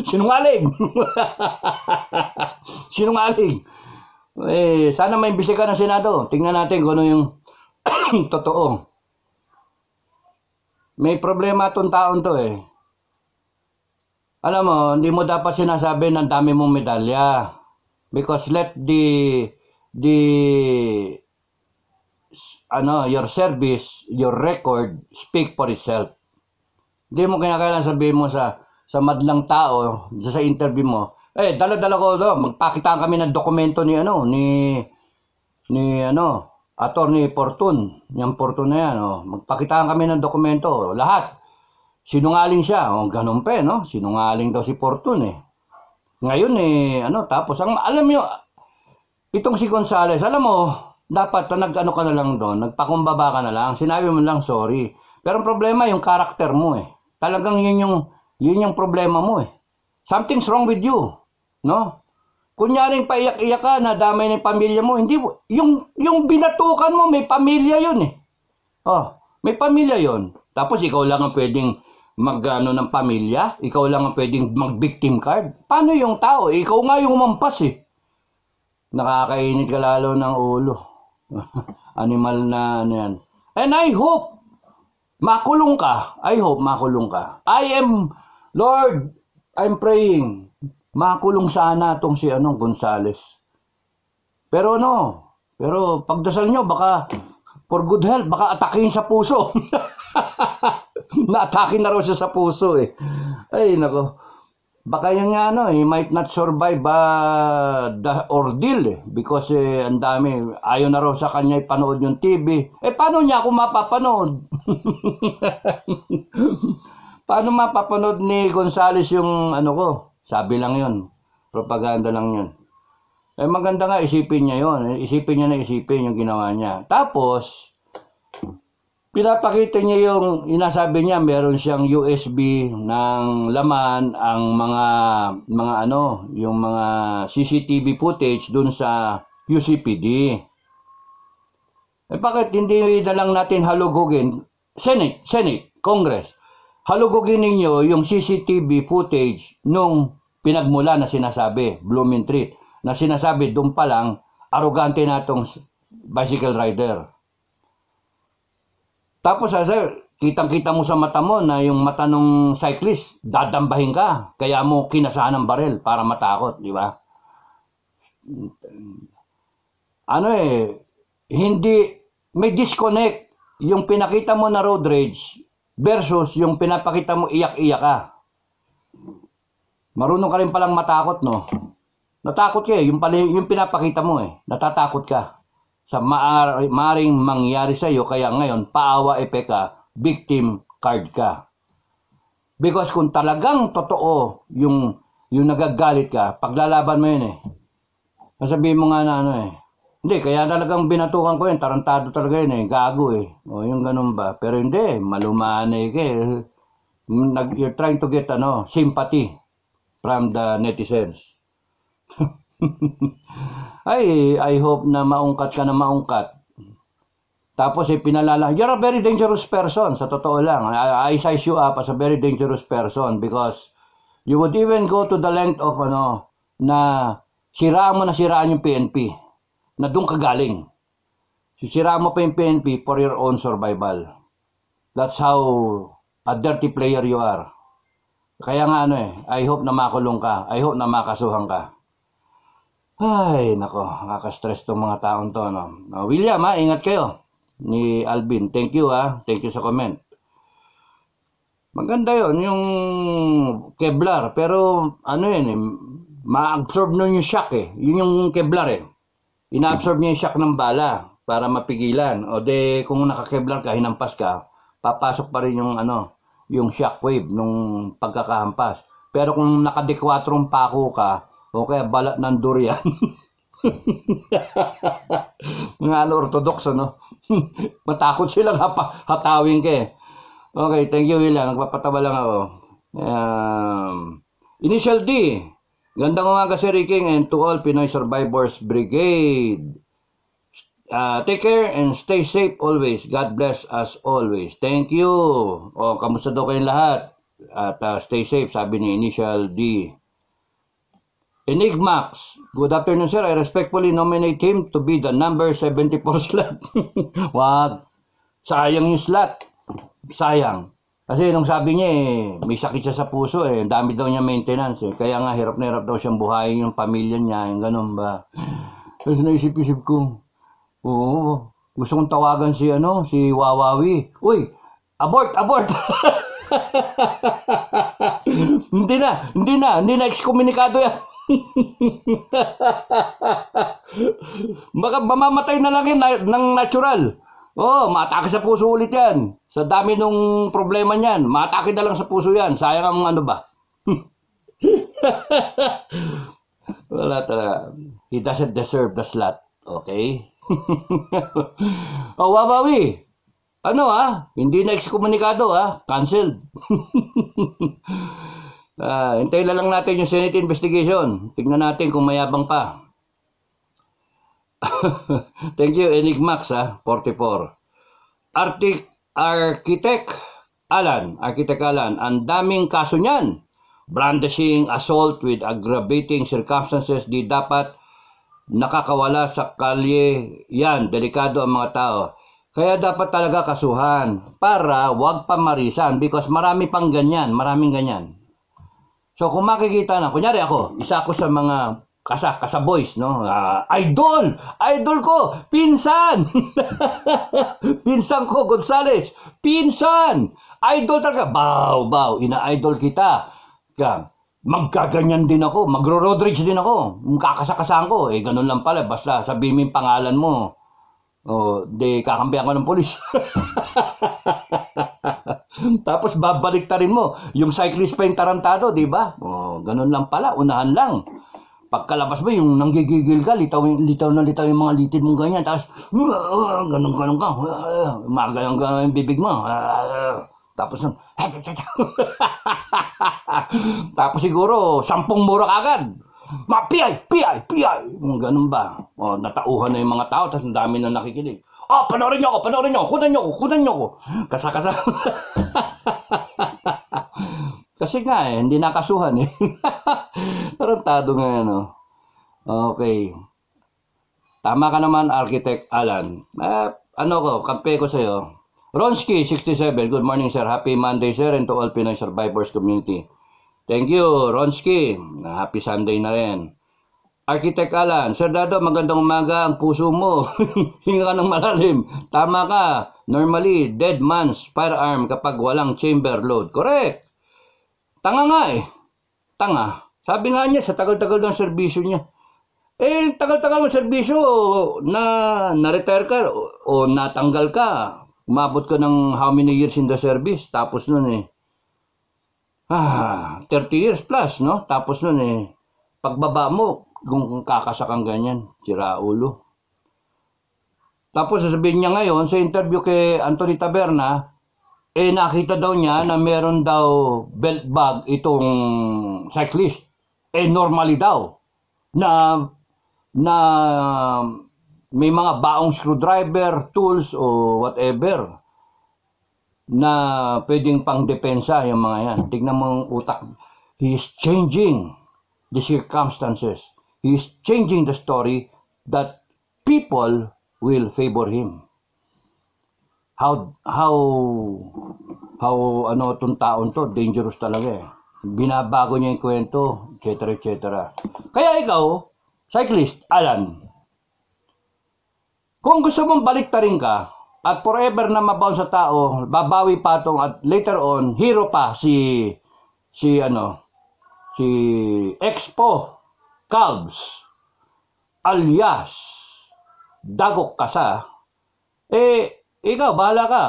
Sinungaling. Sinungaling. Eh, sana may ka ng Senado. Tingnan natin kung ano yung totoo. May problema tong taon to eh. Alam mo, hindi mo dapat sinasabi ng dami mong medalya. Because let the, the, ano, your service, your record speak for itself. Hindi mo kinakailangan sabihin mo sa sa madlang tao sa interview mo. Eh, dala-dala ko do, magpakitaan kami ng dokumento ni ano, ni ni ano, attorney Fortun. Yang Fortun na yan, oh. Magpakitaan kami ng dokumento, lahat. Sinungaling siya, oh, ganun pa, eh, no? Sinungaling daw si Fortun eh. Ngayon eh, ano, tapos ang alam niyo itong si Gonzales, alam mo, dapat na nag-ano ka na lang doon, nagpakumbaba ka na lang, sinabi mo lang sorry. Pero ang problema yung karakter mo eh. Talagang yun yung, yun yung problema mo eh. Something's wrong with you. No? Kunyaring paiyak-iyak ka na damay ng pamilya mo, hindi yung, yung binatukan mo, may pamilya yun eh. Oh, may pamilya yun. Tapos ikaw lang ang pwedeng magano ng pamilya, ikaw lang ang pwedeng mag-victim card. Paano yung tao? Ikaw nga yung umampas eh. Nakakainit ka lalo ng ulo. Animal na ano yan. And I hope makulong ka. I hope makulong ka. I am, Lord, I'm praying, makulong sana tong si anong Gonzales. Pero ano, pero pagdasal nyo, baka, for good health, baka atakin sa puso. Naatakin na raw siya sa puso eh. Ay, nako baka yun nga ano, he might not survive uh, the ordeal eh, because eh, ang dami, ayaw na raw sa kanya ipanood yung TV. Eh paano niya ako mapapanood? paano mapapanood ni Gonzales yung ano ko? Sabi lang yun. Propaganda lang yun. Eh maganda nga isipin niya yun. Eh, isipin niya na isipin yung ginawa niya. Tapos, Pinapakita niya yung inasabi niya meron siyang USB ng laman ang mga mga ano, yung mga CCTV footage dun sa QCPD. Eh bakit hindi na lang natin halugugin Senate, Senate, Congress. Halugugin ninyo yung CCTV footage nung pinagmula na sinasabi, Blooming Street, na sinasabi doon pa lang, arugante natong itong bicycle rider. Tapos, ah, sir, kitang-kita mo sa mata mo na yung mata ng cyclist, dadambahin ka. Kaya mo kinasaan ng barel para matakot, di ba? Ano eh, hindi, may disconnect yung pinakita mo na road rage versus yung pinapakita mo iyak-iyak ka. Marunong ka rin palang matakot, no? Natakot ka eh, yung, pala, yung pinapakita mo eh, natatakot ka sa maaring mangyari sa iyo kaya ngayon paawa epe ka, victim card ka. Because kung talagang totoo yung yung nagagalit ka, paglalaban mo yun eh. Sasabihin mo nga na ano eh. Hindi, kaya talagang binatukan ko yun. Tarantado talaga yun eh. Gago eh. O yung ganun ba. Pero hindi, malumanay ka eh. Hmm, nag, you're trying to get ano, sympathy from the netizens. ay, I hope na maungkat ka na maungkat. Tapos eh, pinalala, you're a very dangerous person. Sa totoo lang, I, I size you up as a very dangerous person because you would even go to the length of ano, na siraan mo na siraan yung PNP. Na doon ka galing. Sisiraan mo pa yung PNP for your own survival. That's how a dirty player you are. Kaya nga ano eh, I hope na makulong ka. I hope na makasuhan ka. Ay, nako, nakaka-stress tong mga taon to, no? no oh, William, ha, ingat kayo. Ni Alvin, thank you, ha. Thank you sa comment. Maganda yon yung Kevlar, pero ano yan, eh, ma-absorb nun yung shock, eh. Yun yung Kevlar, eh. Ina-absorb niya yung shock ng bala para mapigilan. O de, kung naka-Kevlar ka, hinampas ka, papasok pa rin yung ano, yung shock wave nung pagkakahampas. Pero kung naka nakadekwatrong pako ka, o kaya balat ng durian. mga ano, ortodokso, no? Matakot sila hapa, hatawin ka eh. Okay, thank you, Willa. Nagpapatawa lang ako. Um, initial D. Gandang umaga, Sir King, and to all Pinoy Survivors Brigade. Uh, take care and stay safe always. God bless us always. Thank you. O, kamusta daw kayong lahat? At uh, stay safe, sabi ni Initial D. Enigmax, good afternoon sir. I respectfully nominate him to be the number 74 slot. Wag. Sayang yung slot. Sayang. Kasi nung sabi niya eh, may sakit siya sa puso eh. Dami daw niya maintenance eh. Kaya nga hirap na hirap daw siyang buhayin yung pamilya niya. Yung ganun ba. Tapos naisip-isip ko, oo, gusto kong tawagan si ano, si Wawawi. Uy, abort, abort! hindi na, hindi na, hindi na ekskomunikado yan. Baka mamamatay na lang yan na, ng natural. Oh, matake sa puso ulit yan. Sa dami nung problema niyan, matake na lang sa puso yan. Sayang ang ano ba? Wala talaga. He doesn't deserve the slot. Okay? oh, Wawawi. Ano ah? Hindi na eksikomunikado ah. Canceled. Uh, hintayin na lang natin yung Senate investigation. Tignan natin kung mayabang pa. Thank you, Enigmax, ha? 44. Arctic Architect Alan, Architect Alan, ang daming kaso niyan. Brandishing, assault with aggravating circumstances, di dapat nakakawala sa kalye. Yan, delikado ang mga tao. Kaya dapat talaga kasuhan para wag pamarisan because marami pang ganyan, maraming ganyan. So kung makikita na, kunyari ako, isa ako sa mga kasa, kasa boys, no? Uh, idol! Idol ko! Pinsan! pinsan ko, Gonzales! Pinsan! Idol talaga! Bow, bow! Ina-idol kita. Kaya, magkaganyan din ako, magro-rodridge din ako, kakasakasaan ko, eh ganun lang pala, basta sabihin mo yung pangalan mo, Oh, di kakampihan ko ng pulis. Tapos babaliktarin mo, yung cyclist pa yung tarantado, di ba? Oh, ganun lang pala, unahan lang. Pagkalabas mo, yung nanggigigil ka, litaw, litaw na litaw yung mga litid mong ganyan. Tapos, ganun, ganun ka. Magayang ganun yung bibig mo. Tapos, tapos siguro, sampung mura agad. Mapiyay! Piyay! Piyay! Mga ganun ba? O, natauhan na yung mga tao, tapos ang dami na nakikinig. Oh, panoorin nyo ako! Panoorin nyo ako! Kunan nyo ako! Kunan nyo ako! Kasakasa. Kasi nga eh, hindi nakasuhan eh. Tarantado nga yan oh. Okay. Tama ka naman, Architect Alan. Eh, ano ko, kampe ko sa'yo. Ronsky, 67. Good morning, sir. Happy Monday, sir, and to all Pinoy Survivors community. Thank you, Ronski. Happy Sunday na rin. Architect Alan, Sir Dado, magandang umaga ang puso mo. Hinga ka ng malalim. Tama ka. Normally, dead man's firearm kapag walang chamber load. Correct. Tanga nga eh. Tanga. Sabi nga niya, sa tagal-tagal ng serbisyo niya. Eh, tagal-tagal mo serbisyo na na repair ka o natanggal ka. Umabot ka ng how many years in the service. Tapos nun eh ah, 30 years plus, no? Tapos nun eh, pagbaba mo, kung kakasakang ganyan, sira ulo. Tapos sasabihin niya ngayon sa interview kay Anthony Taberna, eh nakita daw niya na meron daw belt bag itong cyclist. Eh normally daw na na may mga baong screwdriver, tools o whatever na pwedeng pangdepensa yung mga yan. Tignan mo yung utak. He is changing the circumstances. He is changing the story that people will favor him. How, how, how, ano, tong taon to, dangerous talaga eh. Binabago niya yung kwento, etc. etc. Kaya ikaw, cyclist, Alan, kung gusto mong baliktarin ka, at forever na mabaon sa tao, babawi pa tong at later on, hero pa si, si ano, si Expo, Calves, alias, Dagok Kasa, eh, ikaw, bala ka.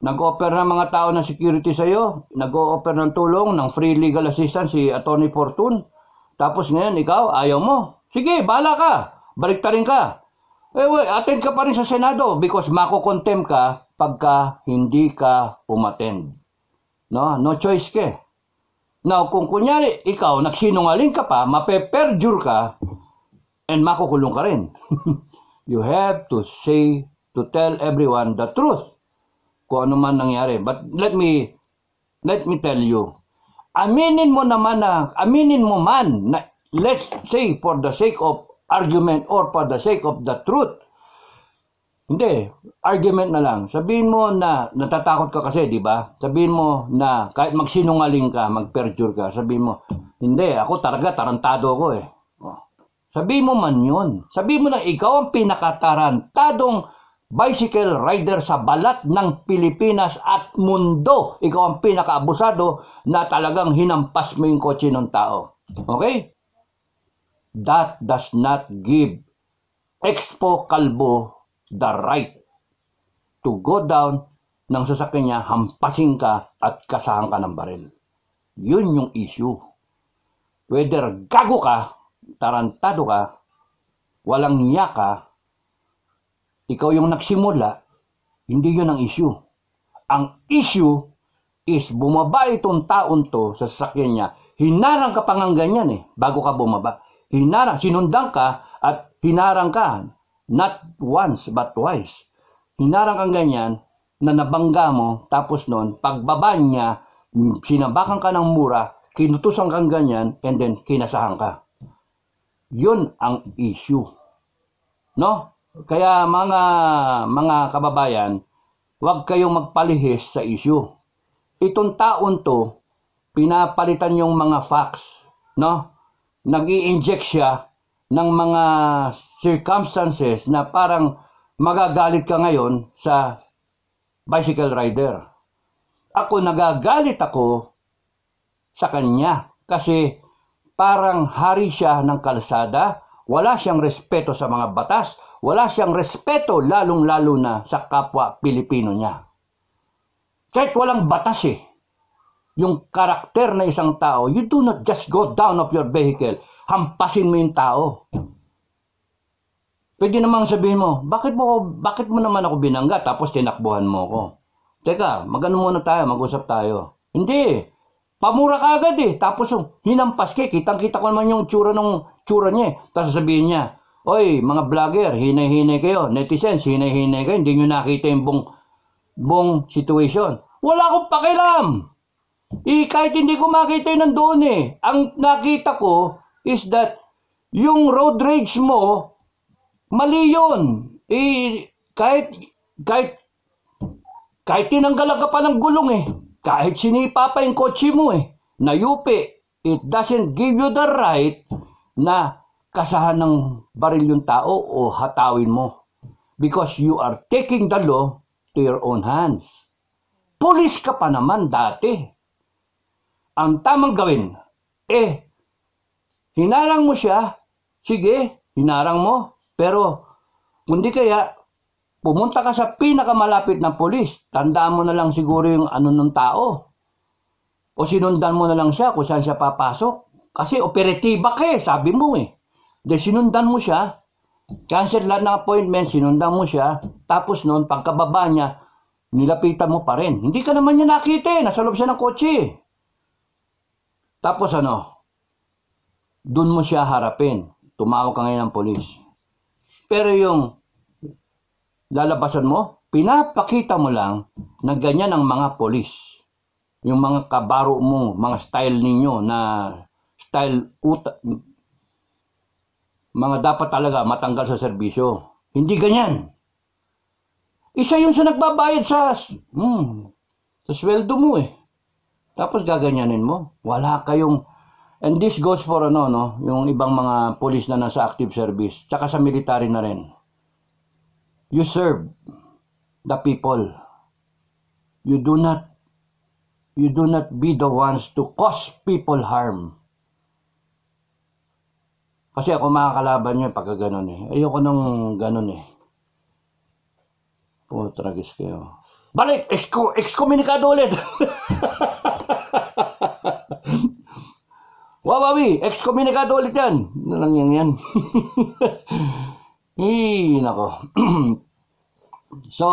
Nag-offer ng mga tao ng security sa iyo nag-offer ng tulong, ng free legal assistance si Attorney Fortune, tapos ngayon ikaw, ayaw mo. Sige, bala ka, baliktarin ka. Eh, well, attend ka pa rin sa Senado because mako-contempt ka pagka hindi ka umattend. No? No choice ka. Eh. Now, kung kunyari, ikaw, nagsinungaling ka pa, mape-perjure ka, and makukulong ka rin. you have to say, to tell everyone the truth. Kung ano man nangyari. But let me, let me tell you, aminin mo naman na, aminin mo man, na, let's say for the sake of argument or for the sake of the truth. Hindi, argument na lang. Sabihin mo na natatakot ka kasi, di ba? Sabihin mo na kahit magsinungaling ka, magperjure ka, sabihin mo, hindi, ako talaga tarantado ako eh. Oh. Sabihin mo man yun. Sabihin mo na ikaw ang pinakatarantadong bicycle rider sa balat ng Pilipinas at mundo. Ikaw ang pinakaabusado na talagang hinampas mo yung kotse ng tao. Okay? that does not give Expo Calvo the right to go down ng sasakyan niya, hampasin ka at kasahan ka ng baril. Yun yung issue. Whether gago ka, tarantado ka, walang niya ka, ikaw yung nagsimula, hindi yun ang issue. Ang issue is bumaba itong taon to sa sasakyan niya. Hinarang ka pang hanggan eh, bago ka bumaba hinarang, sinundan ka at hinarang ka. Not once, but twice. Hinarang kang ganyan na nabangga mo, tapos noon, pagbaba niya, sinabakan ka ng mura, kinutusan kang ganyan, and then kinasahan ka. Yun ang issue. No? Kaya mga mga kababayan, huwag kayong magpalihis sa issue. Itong taon to, pinapalitan yung mga facts. No? nag inject siya ng mga circumstances na parang magagalit ka ngayon sa bicycle rider. Ako nagagalit ako sa kanya kasi parang hari siya ng kalsada, wala siyang respeto sa mga batas, wala siyang respeto lalong-lalo na sa kapwa Pilipino niya. Kahit walang batas eh yung karakter na isang tao, you do not just go down of your vehicle. Hampasin mo yung tao. Pwede namang sabihin mo, bakit mo, bakit mo naman ako binangga tapos tinakbuhan mo ako? Teka, magano muna tayo, mag-usap tayo. Hindi. Pamura ka agad eh. Tapos yung hinampas ka, eh. kitang-kita ko naman yung tsura ng tsura niya. Eh. Tapos sabihin niya, Oy, mga vlogger, hinay-hinay kayo. Netizens, hinay-hinay kayo. Hindi nyo nakita yung buong, buong situation. Wala akong pakialam. Eh, kahit hindi ko makita yun nandoon eh. Ang nakita ko is that yung road rage mo, mali yun. Eh, kahit, kahit, kahit tinanggal ka pa ng gulong eh. Kahit sinipa pa yung kotse mo eh. Nayupi. It doesn't give you the right na kasahan ng baril yung tao o hatawin mo. Because you are taking the law to your own hands. Police ka pa naman dati ang tamang gawin. Eh, hinarang mo siya, sige, hinarang mo. Pero, kundi kaya, pumunta ka sa pinakamalapit na polis. Tandaan mo na lang siguro yung ano ng tao. O sinundan mo na lang siya kung saan siya papasok. Kasi operatiba ka eh, sabi mo eh. De sinundan mo siya, cancel lahat ng appointment, sinundan mo siya, tapos noon pagkababa niya, nilapitan mo pa rin. Hindi ka naman niya nakita eh, nasa loob siya ng kotse eh. Tapos ano, doon mo siya harapin. Tumawag ka ngayon ng polis. Pero yung lalabasan mo, pinapakita mo lang na ganyan ang mga polis. Yung mga kabaro mo, mga style ninyo na style uta, mga dapat talaga matanggal sa serbisyo. Hindi ganyan. Isa yun sa nagbabayad sa, hmm, sa sweldo mo eh. Tapos gaganyanin mo. Wala kayong And this goes for ano no, yung ibang mga police na nasa active service, tsaka sa military na rin. You serve the people. You do not you do not be the ones to cause people harm. Kasi ako makakalaban niyo pagka ganun eh. Ayoko nang ganun eh. Putragis kayo. Balik! excommunicado ulit! Wawawi, excommunicado ulit yan. Ano lang yan yan. Ay, nako. so,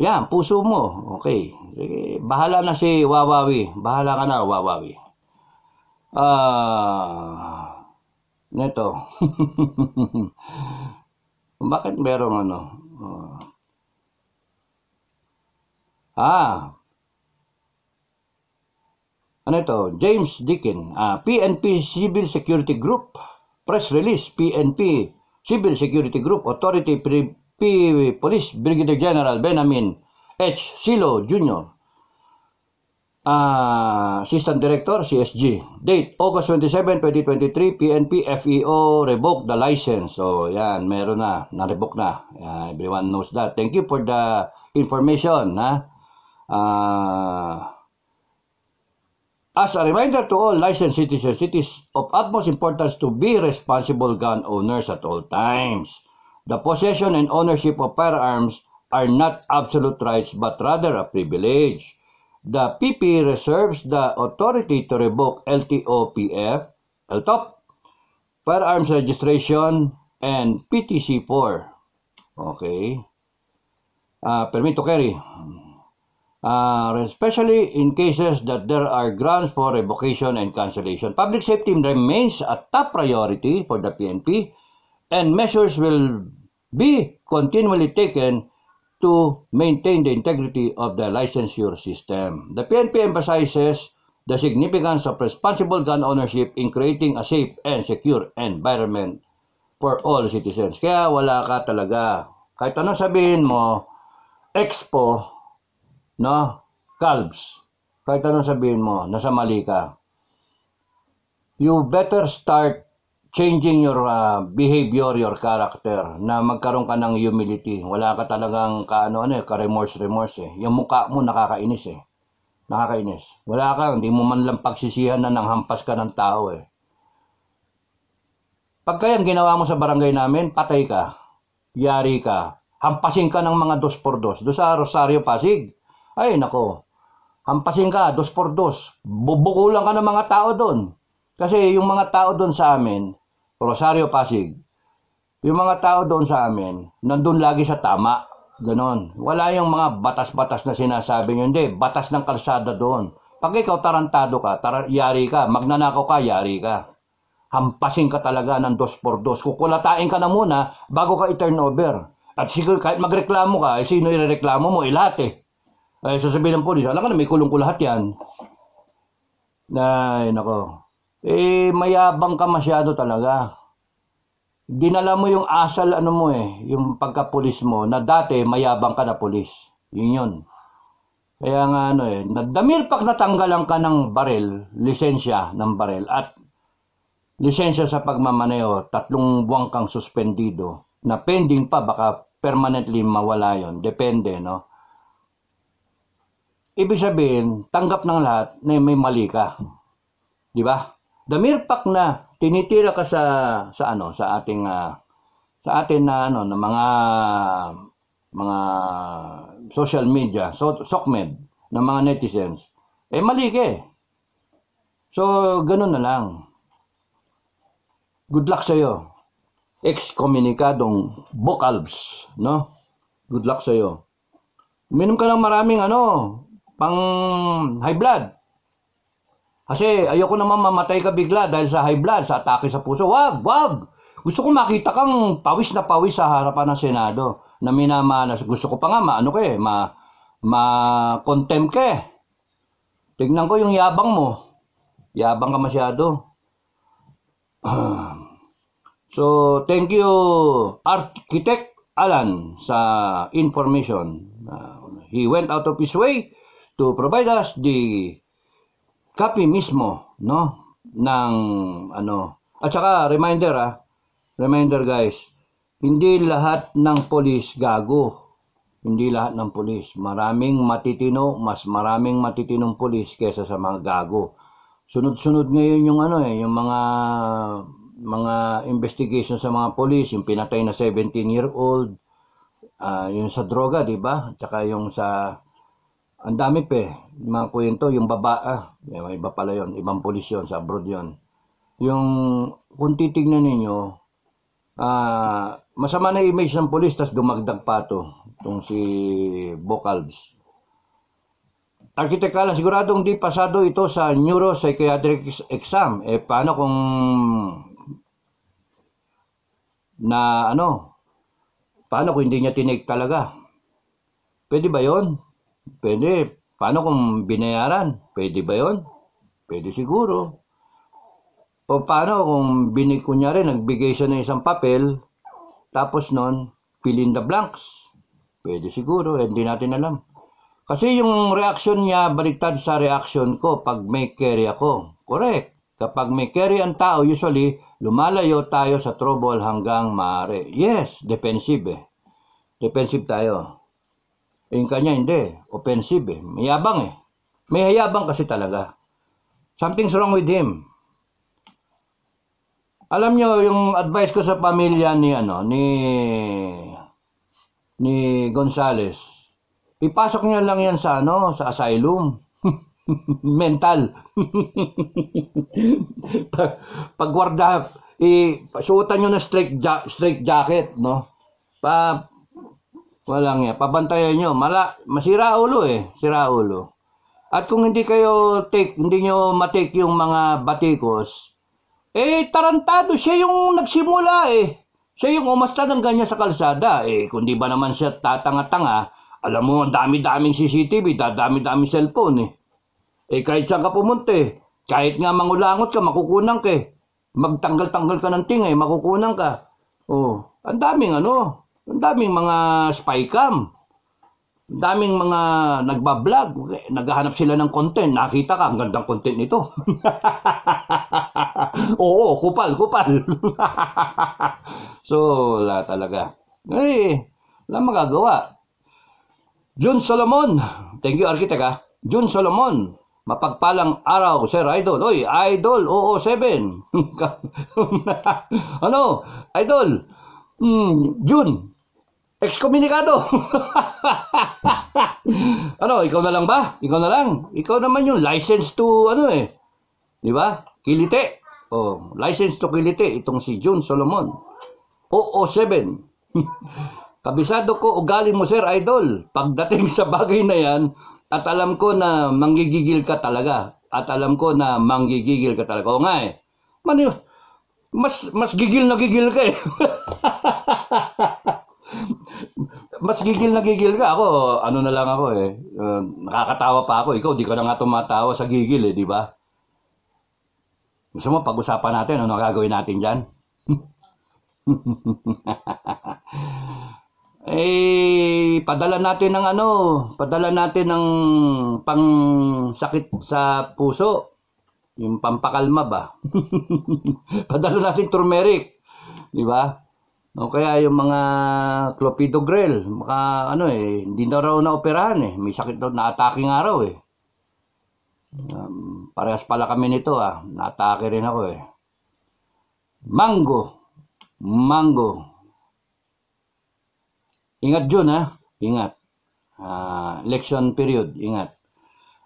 yan, puso mo. Okay. Sige, bahala na si Wawawi. Bahala ka na, Wawawi. Ah, uh, neto. Bakit merong ano? Uh, ah, ah ano James Dickin, uh, ah, PNP Civil Security Group, press release, PNP Civil Security Group, Authority Pre P Police Brigadier General Benjamin H. Silo Jr., uh, ah, Assistant Director, CSG. Date, August 27, 2023, PNP FEO revoked the license. So, yan, meron na, na-revoke na. Uh, everyone knows that. Thank you for the information. Ha? Uh, As a reminder to all licensed citizens, it is of utmost importance to be responsible gun owners at all times. The possession and ownership of firearms are not absolute rights but rather a privilege. The PP reserves the authority to revoke LTOPF, LTOP, firearms registration, and PTC-4. Okay. Uh, permit to carry uh, especially in cases that there are grounds for revocation and cancellation. Public safety remains a top priority for the PNP and measures will be continually taken to maintain the integrity of the licensure system. The PNP emphasizes the significance of responsible gun ownership in creating a safe and secure environment for all citizens. Kaya wala ka talaga. Kahit ano sabihin mo, expo, No? Calves. Kahit anong sabihin mo, nasa mali ka. You better start changing your uh, behavior, your character, na magkaroon ka ng humility. Wala ka talagang kaano ano, eh, ka-remorse-remorse eh. Yung mukha mo nakakainis eh. Nakakainis. Wala ka, hindi mo man lang pagsisihan na nang hampas ka ng tao eh. Pag kayang ginawa mo sa barangay namin, patay ka. Yari ka. Hampasin ka ng mga dos por dos. Doon sa Rosario Pasig. Ay, nako. Hampasin ka, dos por dos. Bubukulan ka ng mga tao doon. Kasi yung mga tao doon sa amin, Rosario Pasig, yung mga tao doon sa amin, nandun lagi sa tama. Ganon. Wala yung mga batas-batas na sinasabi nyo. Hindi, batas ng kalsada doon. Pag ikaw tarantado ka, tar yari ka, magnanakaw ka, yari ka. Hampasin ka talaga ng dos por dos. Kukulatain ka na muna bago ka i-turn over. At siguro kahit magreklamo ka, eh, sino irereklamo mo? Ilate. Eh, eh. Ay sasabihin ng polis, alam ka na may kulong ko lahat yan. Ay, nako. Eh, mayabang ka masyado talaga. Dinala mo yung asal ano mo eh, yung pagka-pulis mo, na dati mayabang ka na pulis. Yun yun. Kaya nga ano eh, nadamirpak natanggalan ka ng barel, lisensya ng barel, at lisensya sa pagmamaneho, tatlong buwang kang suspendido, na pending pa, baka permanently mawala yon Depende, no? Ibig sabihin, tanggap ng lahat na may mali ka. Di ba? The mere fact na tinitira ka sa sa ano, sa ating uh, sa atin na ano na mga mga social media, so, SOCMED, ng mga netizens, eh mali ka eh. So, ganun na lang. Good luck sa'yo. Ex-communicadong Bokalbs, no? Good luck sa'yo. Uminom ka ng maraming ano, pang high blood. Kasi ayoko naman mamatay ka bigla dahil sa high blood, sa atake sa puso. Wag, wag. Gusto ko makita kang pawis na pawis sa harapan ng Senado na minamanas. Gusto ko pa nga maano ka eh, ma, ma contempt ka eh. Tingnan ko yung yabang mo. Yabang ka masyado. so, thank you Architect Alan sa information. Uh, he went out of his way to provide us the copy mismo no ng ano at saka reminder ah reminder guys hindi lahat ng police gago hindi lahat ng pulis. Maraming matitino, mas maraming matitinong pulis kaysa sa mga gago. Sunod-sunod ngayon yung ano eh, yung mga mga investigation sa mga pulis, yung pinatay na 17-year-old, uh, ah, yung sa droga, 'di ba? at saka yung sa ang dami pe, eh. Mga kwento, yung baba, ah, may iba pala yon ibang pulis yun, sa abroad yon Yung, kung titignan ninyo, ah, masama na image ng pulis, tas dumagdag pa to, itong si Bocalves. Arkitekala, siguradong di pasado ito sa neuropsychiatric exam. Eh, paano kung na ano, paano kung hindi niya tinig talaga? Pwede ba yon? Pwede. Paano kung binayaran? Pwede ba yon? Pwede siguro. O paano kung binig, kunyari, nagbigay siya ng isang papel, tapos nun, fill in the blanks. Pwede siguro, eh, hindi natin alam. Kasi yung reaction niya, baliktad sa reaction ko pag may carry ako. Correct. Kapag may carry ang tao, usually, lumalayo tayo sa trouble hanggang maaari. Yes, defensive eh. Defensive tayo. Yung kanya hindi. Offensive eh. Mayabang eh. May hayabang kasi talaga. Something's wrong with him. Alam nyo, yung advice ko sa pamilya ni ano, ni ni Gonzales, ipasok niya lang yan sa ano, sa asylum. Mental. pagwarda, i, suotan niyo na straight, ja, straight jacket, no? Pa, Walang yan. Pabantayan nyo. Mala, masira ulo eh. Sira ulo. At kung hindi kayo take, hindi nyo matake yung mga batikos, eh, tarantado siya yung nagsimula eh. Siya yung umasta ng ganyan sa kalsada. Eh, kundi ba naman siya tatanga-tanga, alam mo, ang dami-daming CCTV, dadami-daming cellphone eh. Eh, kahit saan ka pumunta eh. Kahit nga mangulangot ka, makukunang ka eh. Magtanggal-tanggal ka ng tinga eh, makukunang ka. Oh, ang daming ano, ang daming mga spy cam. Ang daming mga nagbablog. Naghahanap sila ng content. Nakita ka, ang gandang content nito. Oo, kupal, kupal. so, wala talaga. Eh, wala magagawa. June Solomon. Thank you, Architect. Ha? Ah. June Solomon. Mapagpalang araw, Sir Idol. Oy, Idol OO7. ano? Idol. Mm, June. Ekskomunikado! ano, ikaw na lang ba? Ikaw na lang. Ikaw naman yung license to, ano eh. Di ba? Kilite. Oh, license to kilite. Itong si June Solomon. OO7. Kabisado ko, ugali mo sir, idol. Pagdating sa bagay na yan, at alam ko na manggigigil ka talaga. At alam ko na manggigigil ka talaga. O nga eh. Man, mas, mas gigil na gigil ka eh. Mas gigil na gigil ka ako. Ano na lang ako eh. Uh, nakakatawa pa ako. Ikaw, di ka na nga tumatawa sa gigil eh, di ba? Gusto mo, pag-usapan natin ano gagawin natin dyan? eh, padala natin ng ano, padala natin ng pang sakit sa puso. Yung pampakalma ba? padala natin turmeric. Di ba? O kaya yung mga Clopido Grill, maka ano eh, hindi na raw naoperahan eh. May sakit daw, naatake nga raw eh. Um, parehas pala kami nito ah, naatake rin ako eh. Mango, mango. Ingat June ha, ingat. Uh, election period, ingat.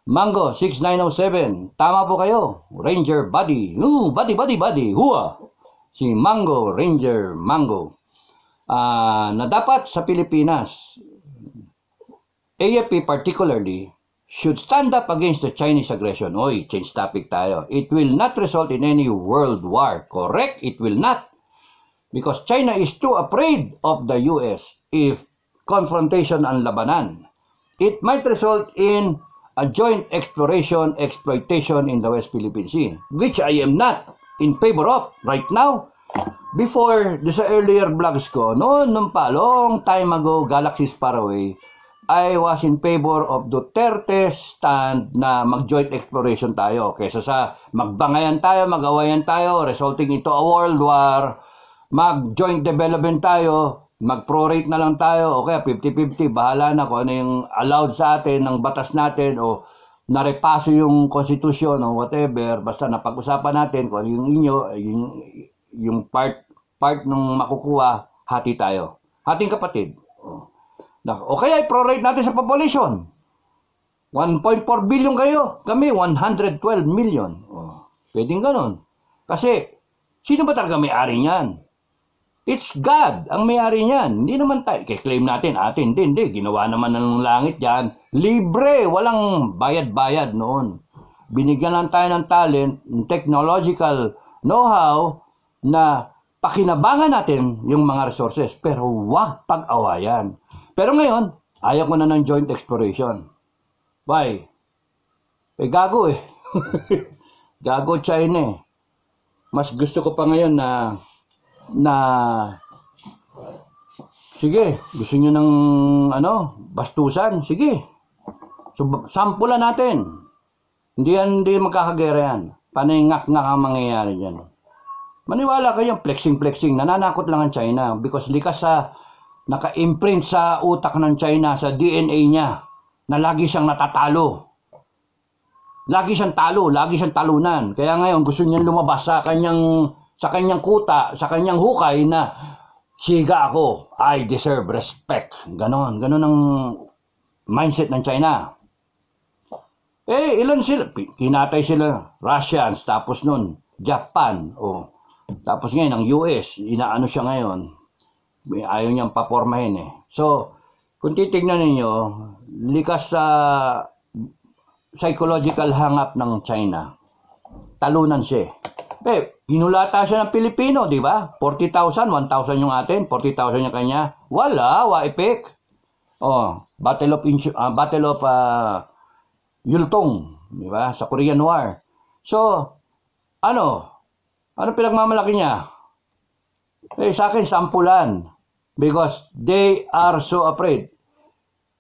Mango 6907, tama po kayo. Ranger Buddy, ooh, buddy, buddy, buddy, hua. Si Mango Ranger Mango uh, na dapat sa Pilipinas, AFP particularly, should stand up against the Chinese aggression. Oy, change topic tayo. It will not result in any world war. Correct? It will not. Because China is too afraid of the US if confrontation ang labanan. It might result in a joint exploration, exploitation in the West Philippine Sea, which I am not in favor of right now before, do sa earlier vlogs ko, noon, nung pa, long time ago, galaxies far away, eh, I was in favor of Duterte stand na mag-joint exploration tayo kaysa sa magbangayan tayo, magawayan tayo, resulting ito a world war, mag-joint development tayo, mag-prorate na lang tayo, okay, 50-50, bahala na kung ano yung allowed sa atin ng batas natin o narepaso yung konstitusyon o whatever, basta napag-usapan natin kung ano yung inyo, yung yung part part nung makukuha, hati tayo. Hating kapatid. Oh. O, kaya i-prorate natin sa population. 1.4 billion kayo. Kami, 112 million. O, oh. pwedeng ganun. Kasi, sino ba talaga may-ari niyan? It's God ang may-ari niyan. Hindi naman tayo. claim natin, atin, din, di. Ginawa naman ng langit yan. Libre, walang bayad-bayad noon. Binigyan lang tayo ng talent, technological know-how, na pakinabangan natin yung mga resources pero huwag pag-awayan. Pero ngayon, ayaw ko na ng joint exploration. Why? Eh gago eh. gago China eh. Mas gusto ko pa ngayon na na sige, gusto niyo ng ano, bastusan, sige. So, sampulan natin. Hindi yan, hindi magkakagera yan. Paano ngak-ngak ang mangyayari dyan? Maniwala kayo, flexing-flexing. Nananakot lang ang China because likas sa naka-imprint sa utak ng China, sa DNA niya, na lagi siyang natatalo. Lagi siyang talo, lagi siyang talunan. Kaya ngayon gusto niyang lumabas sa kanyang sa kanyang kuta, sa kanyang hukay na siga ako, I deserve respect. Ganon, ganon ang mindset ng China. Eh, ilan sila? Kinatay sila, Russians, tapos nun, Japan, o oh, tapos ngayon, ang US, inaano siya ngayon. Ayaw niyang papormahin eh. So, kung titignan ninyo, likas sa psychological hangap ng China. Talunan siya. Eh, hinulata siya ng Pilipino, di ba? 40,000, 1,000 yung atin, 40,000 yung kanya. Wala, wa epic. Oh, Battle of uh, Battle of uh, Yultong, di ba? Sa Korean War. So, ano, ano pinagmamalaki niya? Eh, sa akin, sampulan. Because they are so afraid.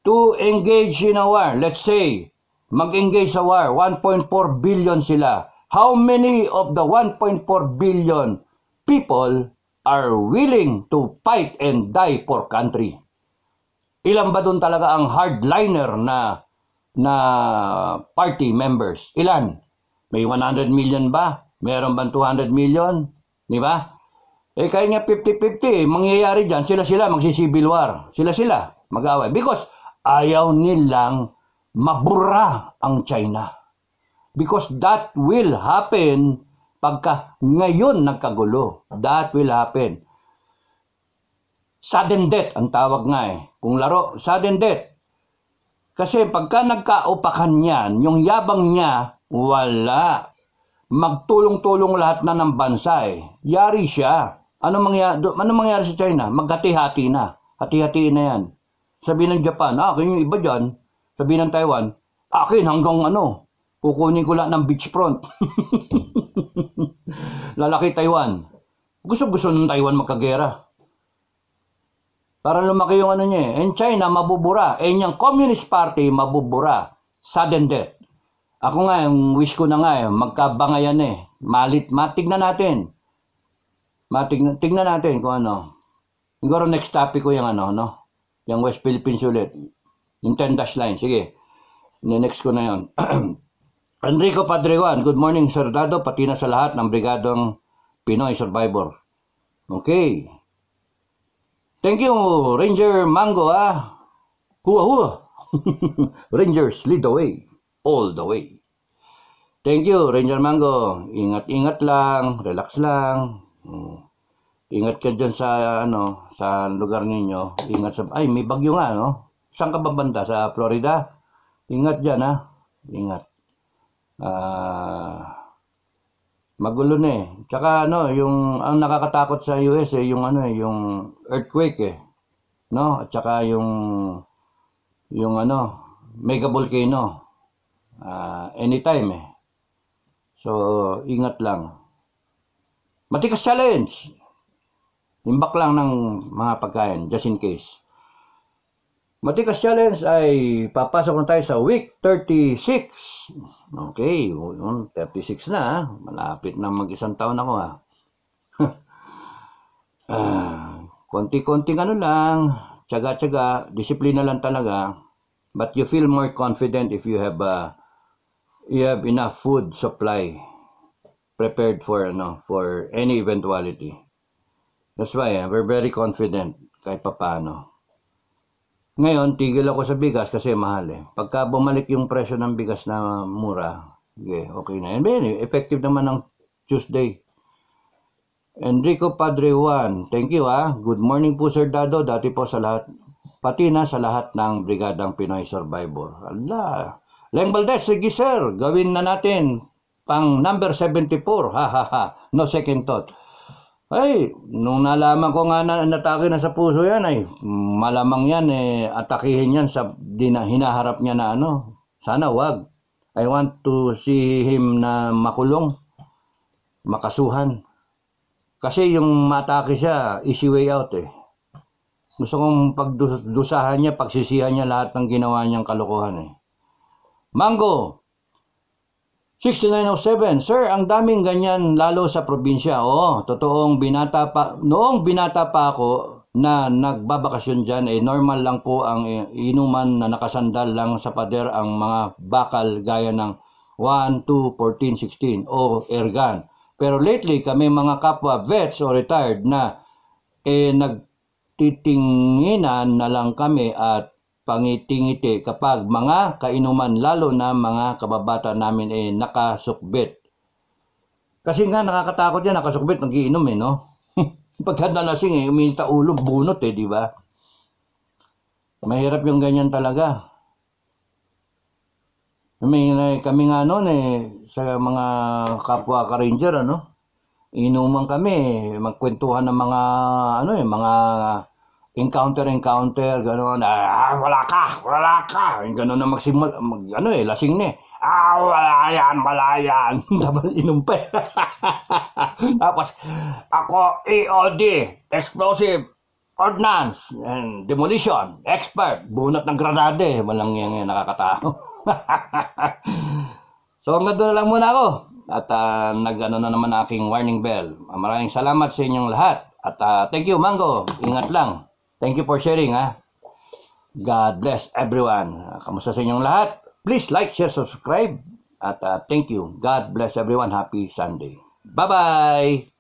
To engage in a war, let's say, mag-engage sa war, 1.4 billion sila. How many of the 1.4 billion people are willing to fight and die for country? Ilan ba doon talaga ang hardliner na na party members? Ilan? May 100 million ba? Meron bang 200 million? Di ba? Eh kaya nga 50-50, mangyayari dyan, sila-sila magsi-civil war. Sila-sila mag-away. Because ayaw nilang mabura ang China. Because that will happen pagka ngayon nagkagulo. That will happen. Sudden death ang tawag nga eh. Kung laro, sudden death. Kasi pagka nagkaupakan yan, yung yabang niya, wala magtulong-tulong lahat na ng bansa eh. Yari siya. Ano mangyari, ano mangyari sa China? Maghati-hati na. Hati-hatiin na yan. Sabi ng Japan, ah, akin yung iba dyan. Sabi ng Taiwan, akin hanggang ano, kukunin ko lahat ng beachfront. Lalaki Taiwan. Gusto-gusto ng Taiwan magkagera. Para lumaki yung ano niya eh. And China mabubura. And yung Communist Party mabubura. Sudden death. Ako nga, yung wish ko na nga, eh, magkabangayan eh. Malit, matignan natin. Matignan, tignan natin kung ano. Siguro next topic ko yung ano, no? Yung West Philippines ulit. Yung 10 dash line, sige. Next ko na yon. Enrico Padrewan, good morning Sir Dado, pati na sa lahat ng Brigadong Pinoy Survivor. Okay. Thank you, Ranger Mango, ah. Hua-hua. Rangers, lead the way all the way. Thank you, Ranger Mango. Ingat-ingat lang, relax lang. Mm. Ingat ka dyan sa, ano, sa lugar ninyo. Ingat sa, ay, may bagyo nga, no? Saan ka babanda? Sa Florida? Ingat dyan, ha? Ingat. Ah... Uh, magulo na eh. Tsaka ano, yung ang nakakatakot sa US eh, yung ano eh, yung earthquake eh. No? At tsaka yung yung ano, mega volcano uh, anytime eh. So, ingat lang. Matikas challenge! Imbak lang ng mga pagkain, just in case. Matikas challenge ay papasok na tayo sa week 36. Okay, 36 na. Ah. Malapit na mag-isang taon ako ha. uh, ah, konti-konting ano lang, tsaga-tsaga, disiplina lang talaga. But you feel more confident if you have a uh, you have enough food supply prepared for ano for any eventuality. That's why eh, we're very confident kahit papano. Ngayon, tigil ako sa bigas kasi mahal eh. Pagka bumalik yung presyo ng bigas na mura, okay, okay na. yan then, eh, effective naman ng Tuesday. Enrico Padre Juan, thank you ah. Good morning po Sir Dado, dati po sa lahat, pati na sa lahat ng Brigadang Pinoy Survivor. Allah, Leng Valdez, sige sir, gawin na natin pang number 74. Ha ha ha. No second thought. Ay, nung nalaman ko nga na natake na sa puso yan, ay malamang yan, eh, atakihin yan sa dina, hinaharap niya na ano. Sana wag. I want to see him na makulong, makasuhan. Kasi yung matake siya, easy way out eh. Gusto kong pagdusahan niya, pagsisihan niya lahat ng ginawa niyang kalokohan eh. Mango, 6907, Sir, ang daming ganyan lalo sa probinsya. Oo, totoong binata pa, noong binata pa ako na nagbabakasyon dyan, eh normal lang po ang eh, inuman na nakasandal lang sa pader ang mga bakal gaya ng 1, 2, 14, 16 o ergan. Pero lately, kami mga kapwa vets o retired na eh nagtitinginan na lang kami at pangiti-ngiti kapag mga kainuman lalo na mga kababata namin ay nakasukbit. Kasi nga nakakatakot yan, nakasukbit, nagiinom eh, no? Pagka nalasing eh, uminta ulo, bunot eh, di ba? Mahirap yung ganyan talaga. May, kami nga noon eh, sa mga kapwa ka-ranger, ano? Inuman kami, eh, magkwentuhan ng mga, ano eh, mga encounter, encounter, gano'n, ah, ah, wala ka, wala ka, gano'n na magsimula, mag, ano eh, lasing na eh, ah, wala yan, wala yan, dapat inumpe. Eh. Tapos, ako, EOD, explosive, ordnance, and demolition, expert, bunot ng granada eh, walang yan eh, nakakatao. so, hanggang doon lang muna ako. At uh, ah, nag na naman aking warning bell. Maraming salamat sa inyong lahat. At uh, thank you, Mango. Ingat lang. Thank you for sharing ha. Ah. God bless everyone. Kamusta sa inyong lahat? Please like, share, subscribe. At uh, thank you. God bless everyone. Happy Sunday. Bye-bye.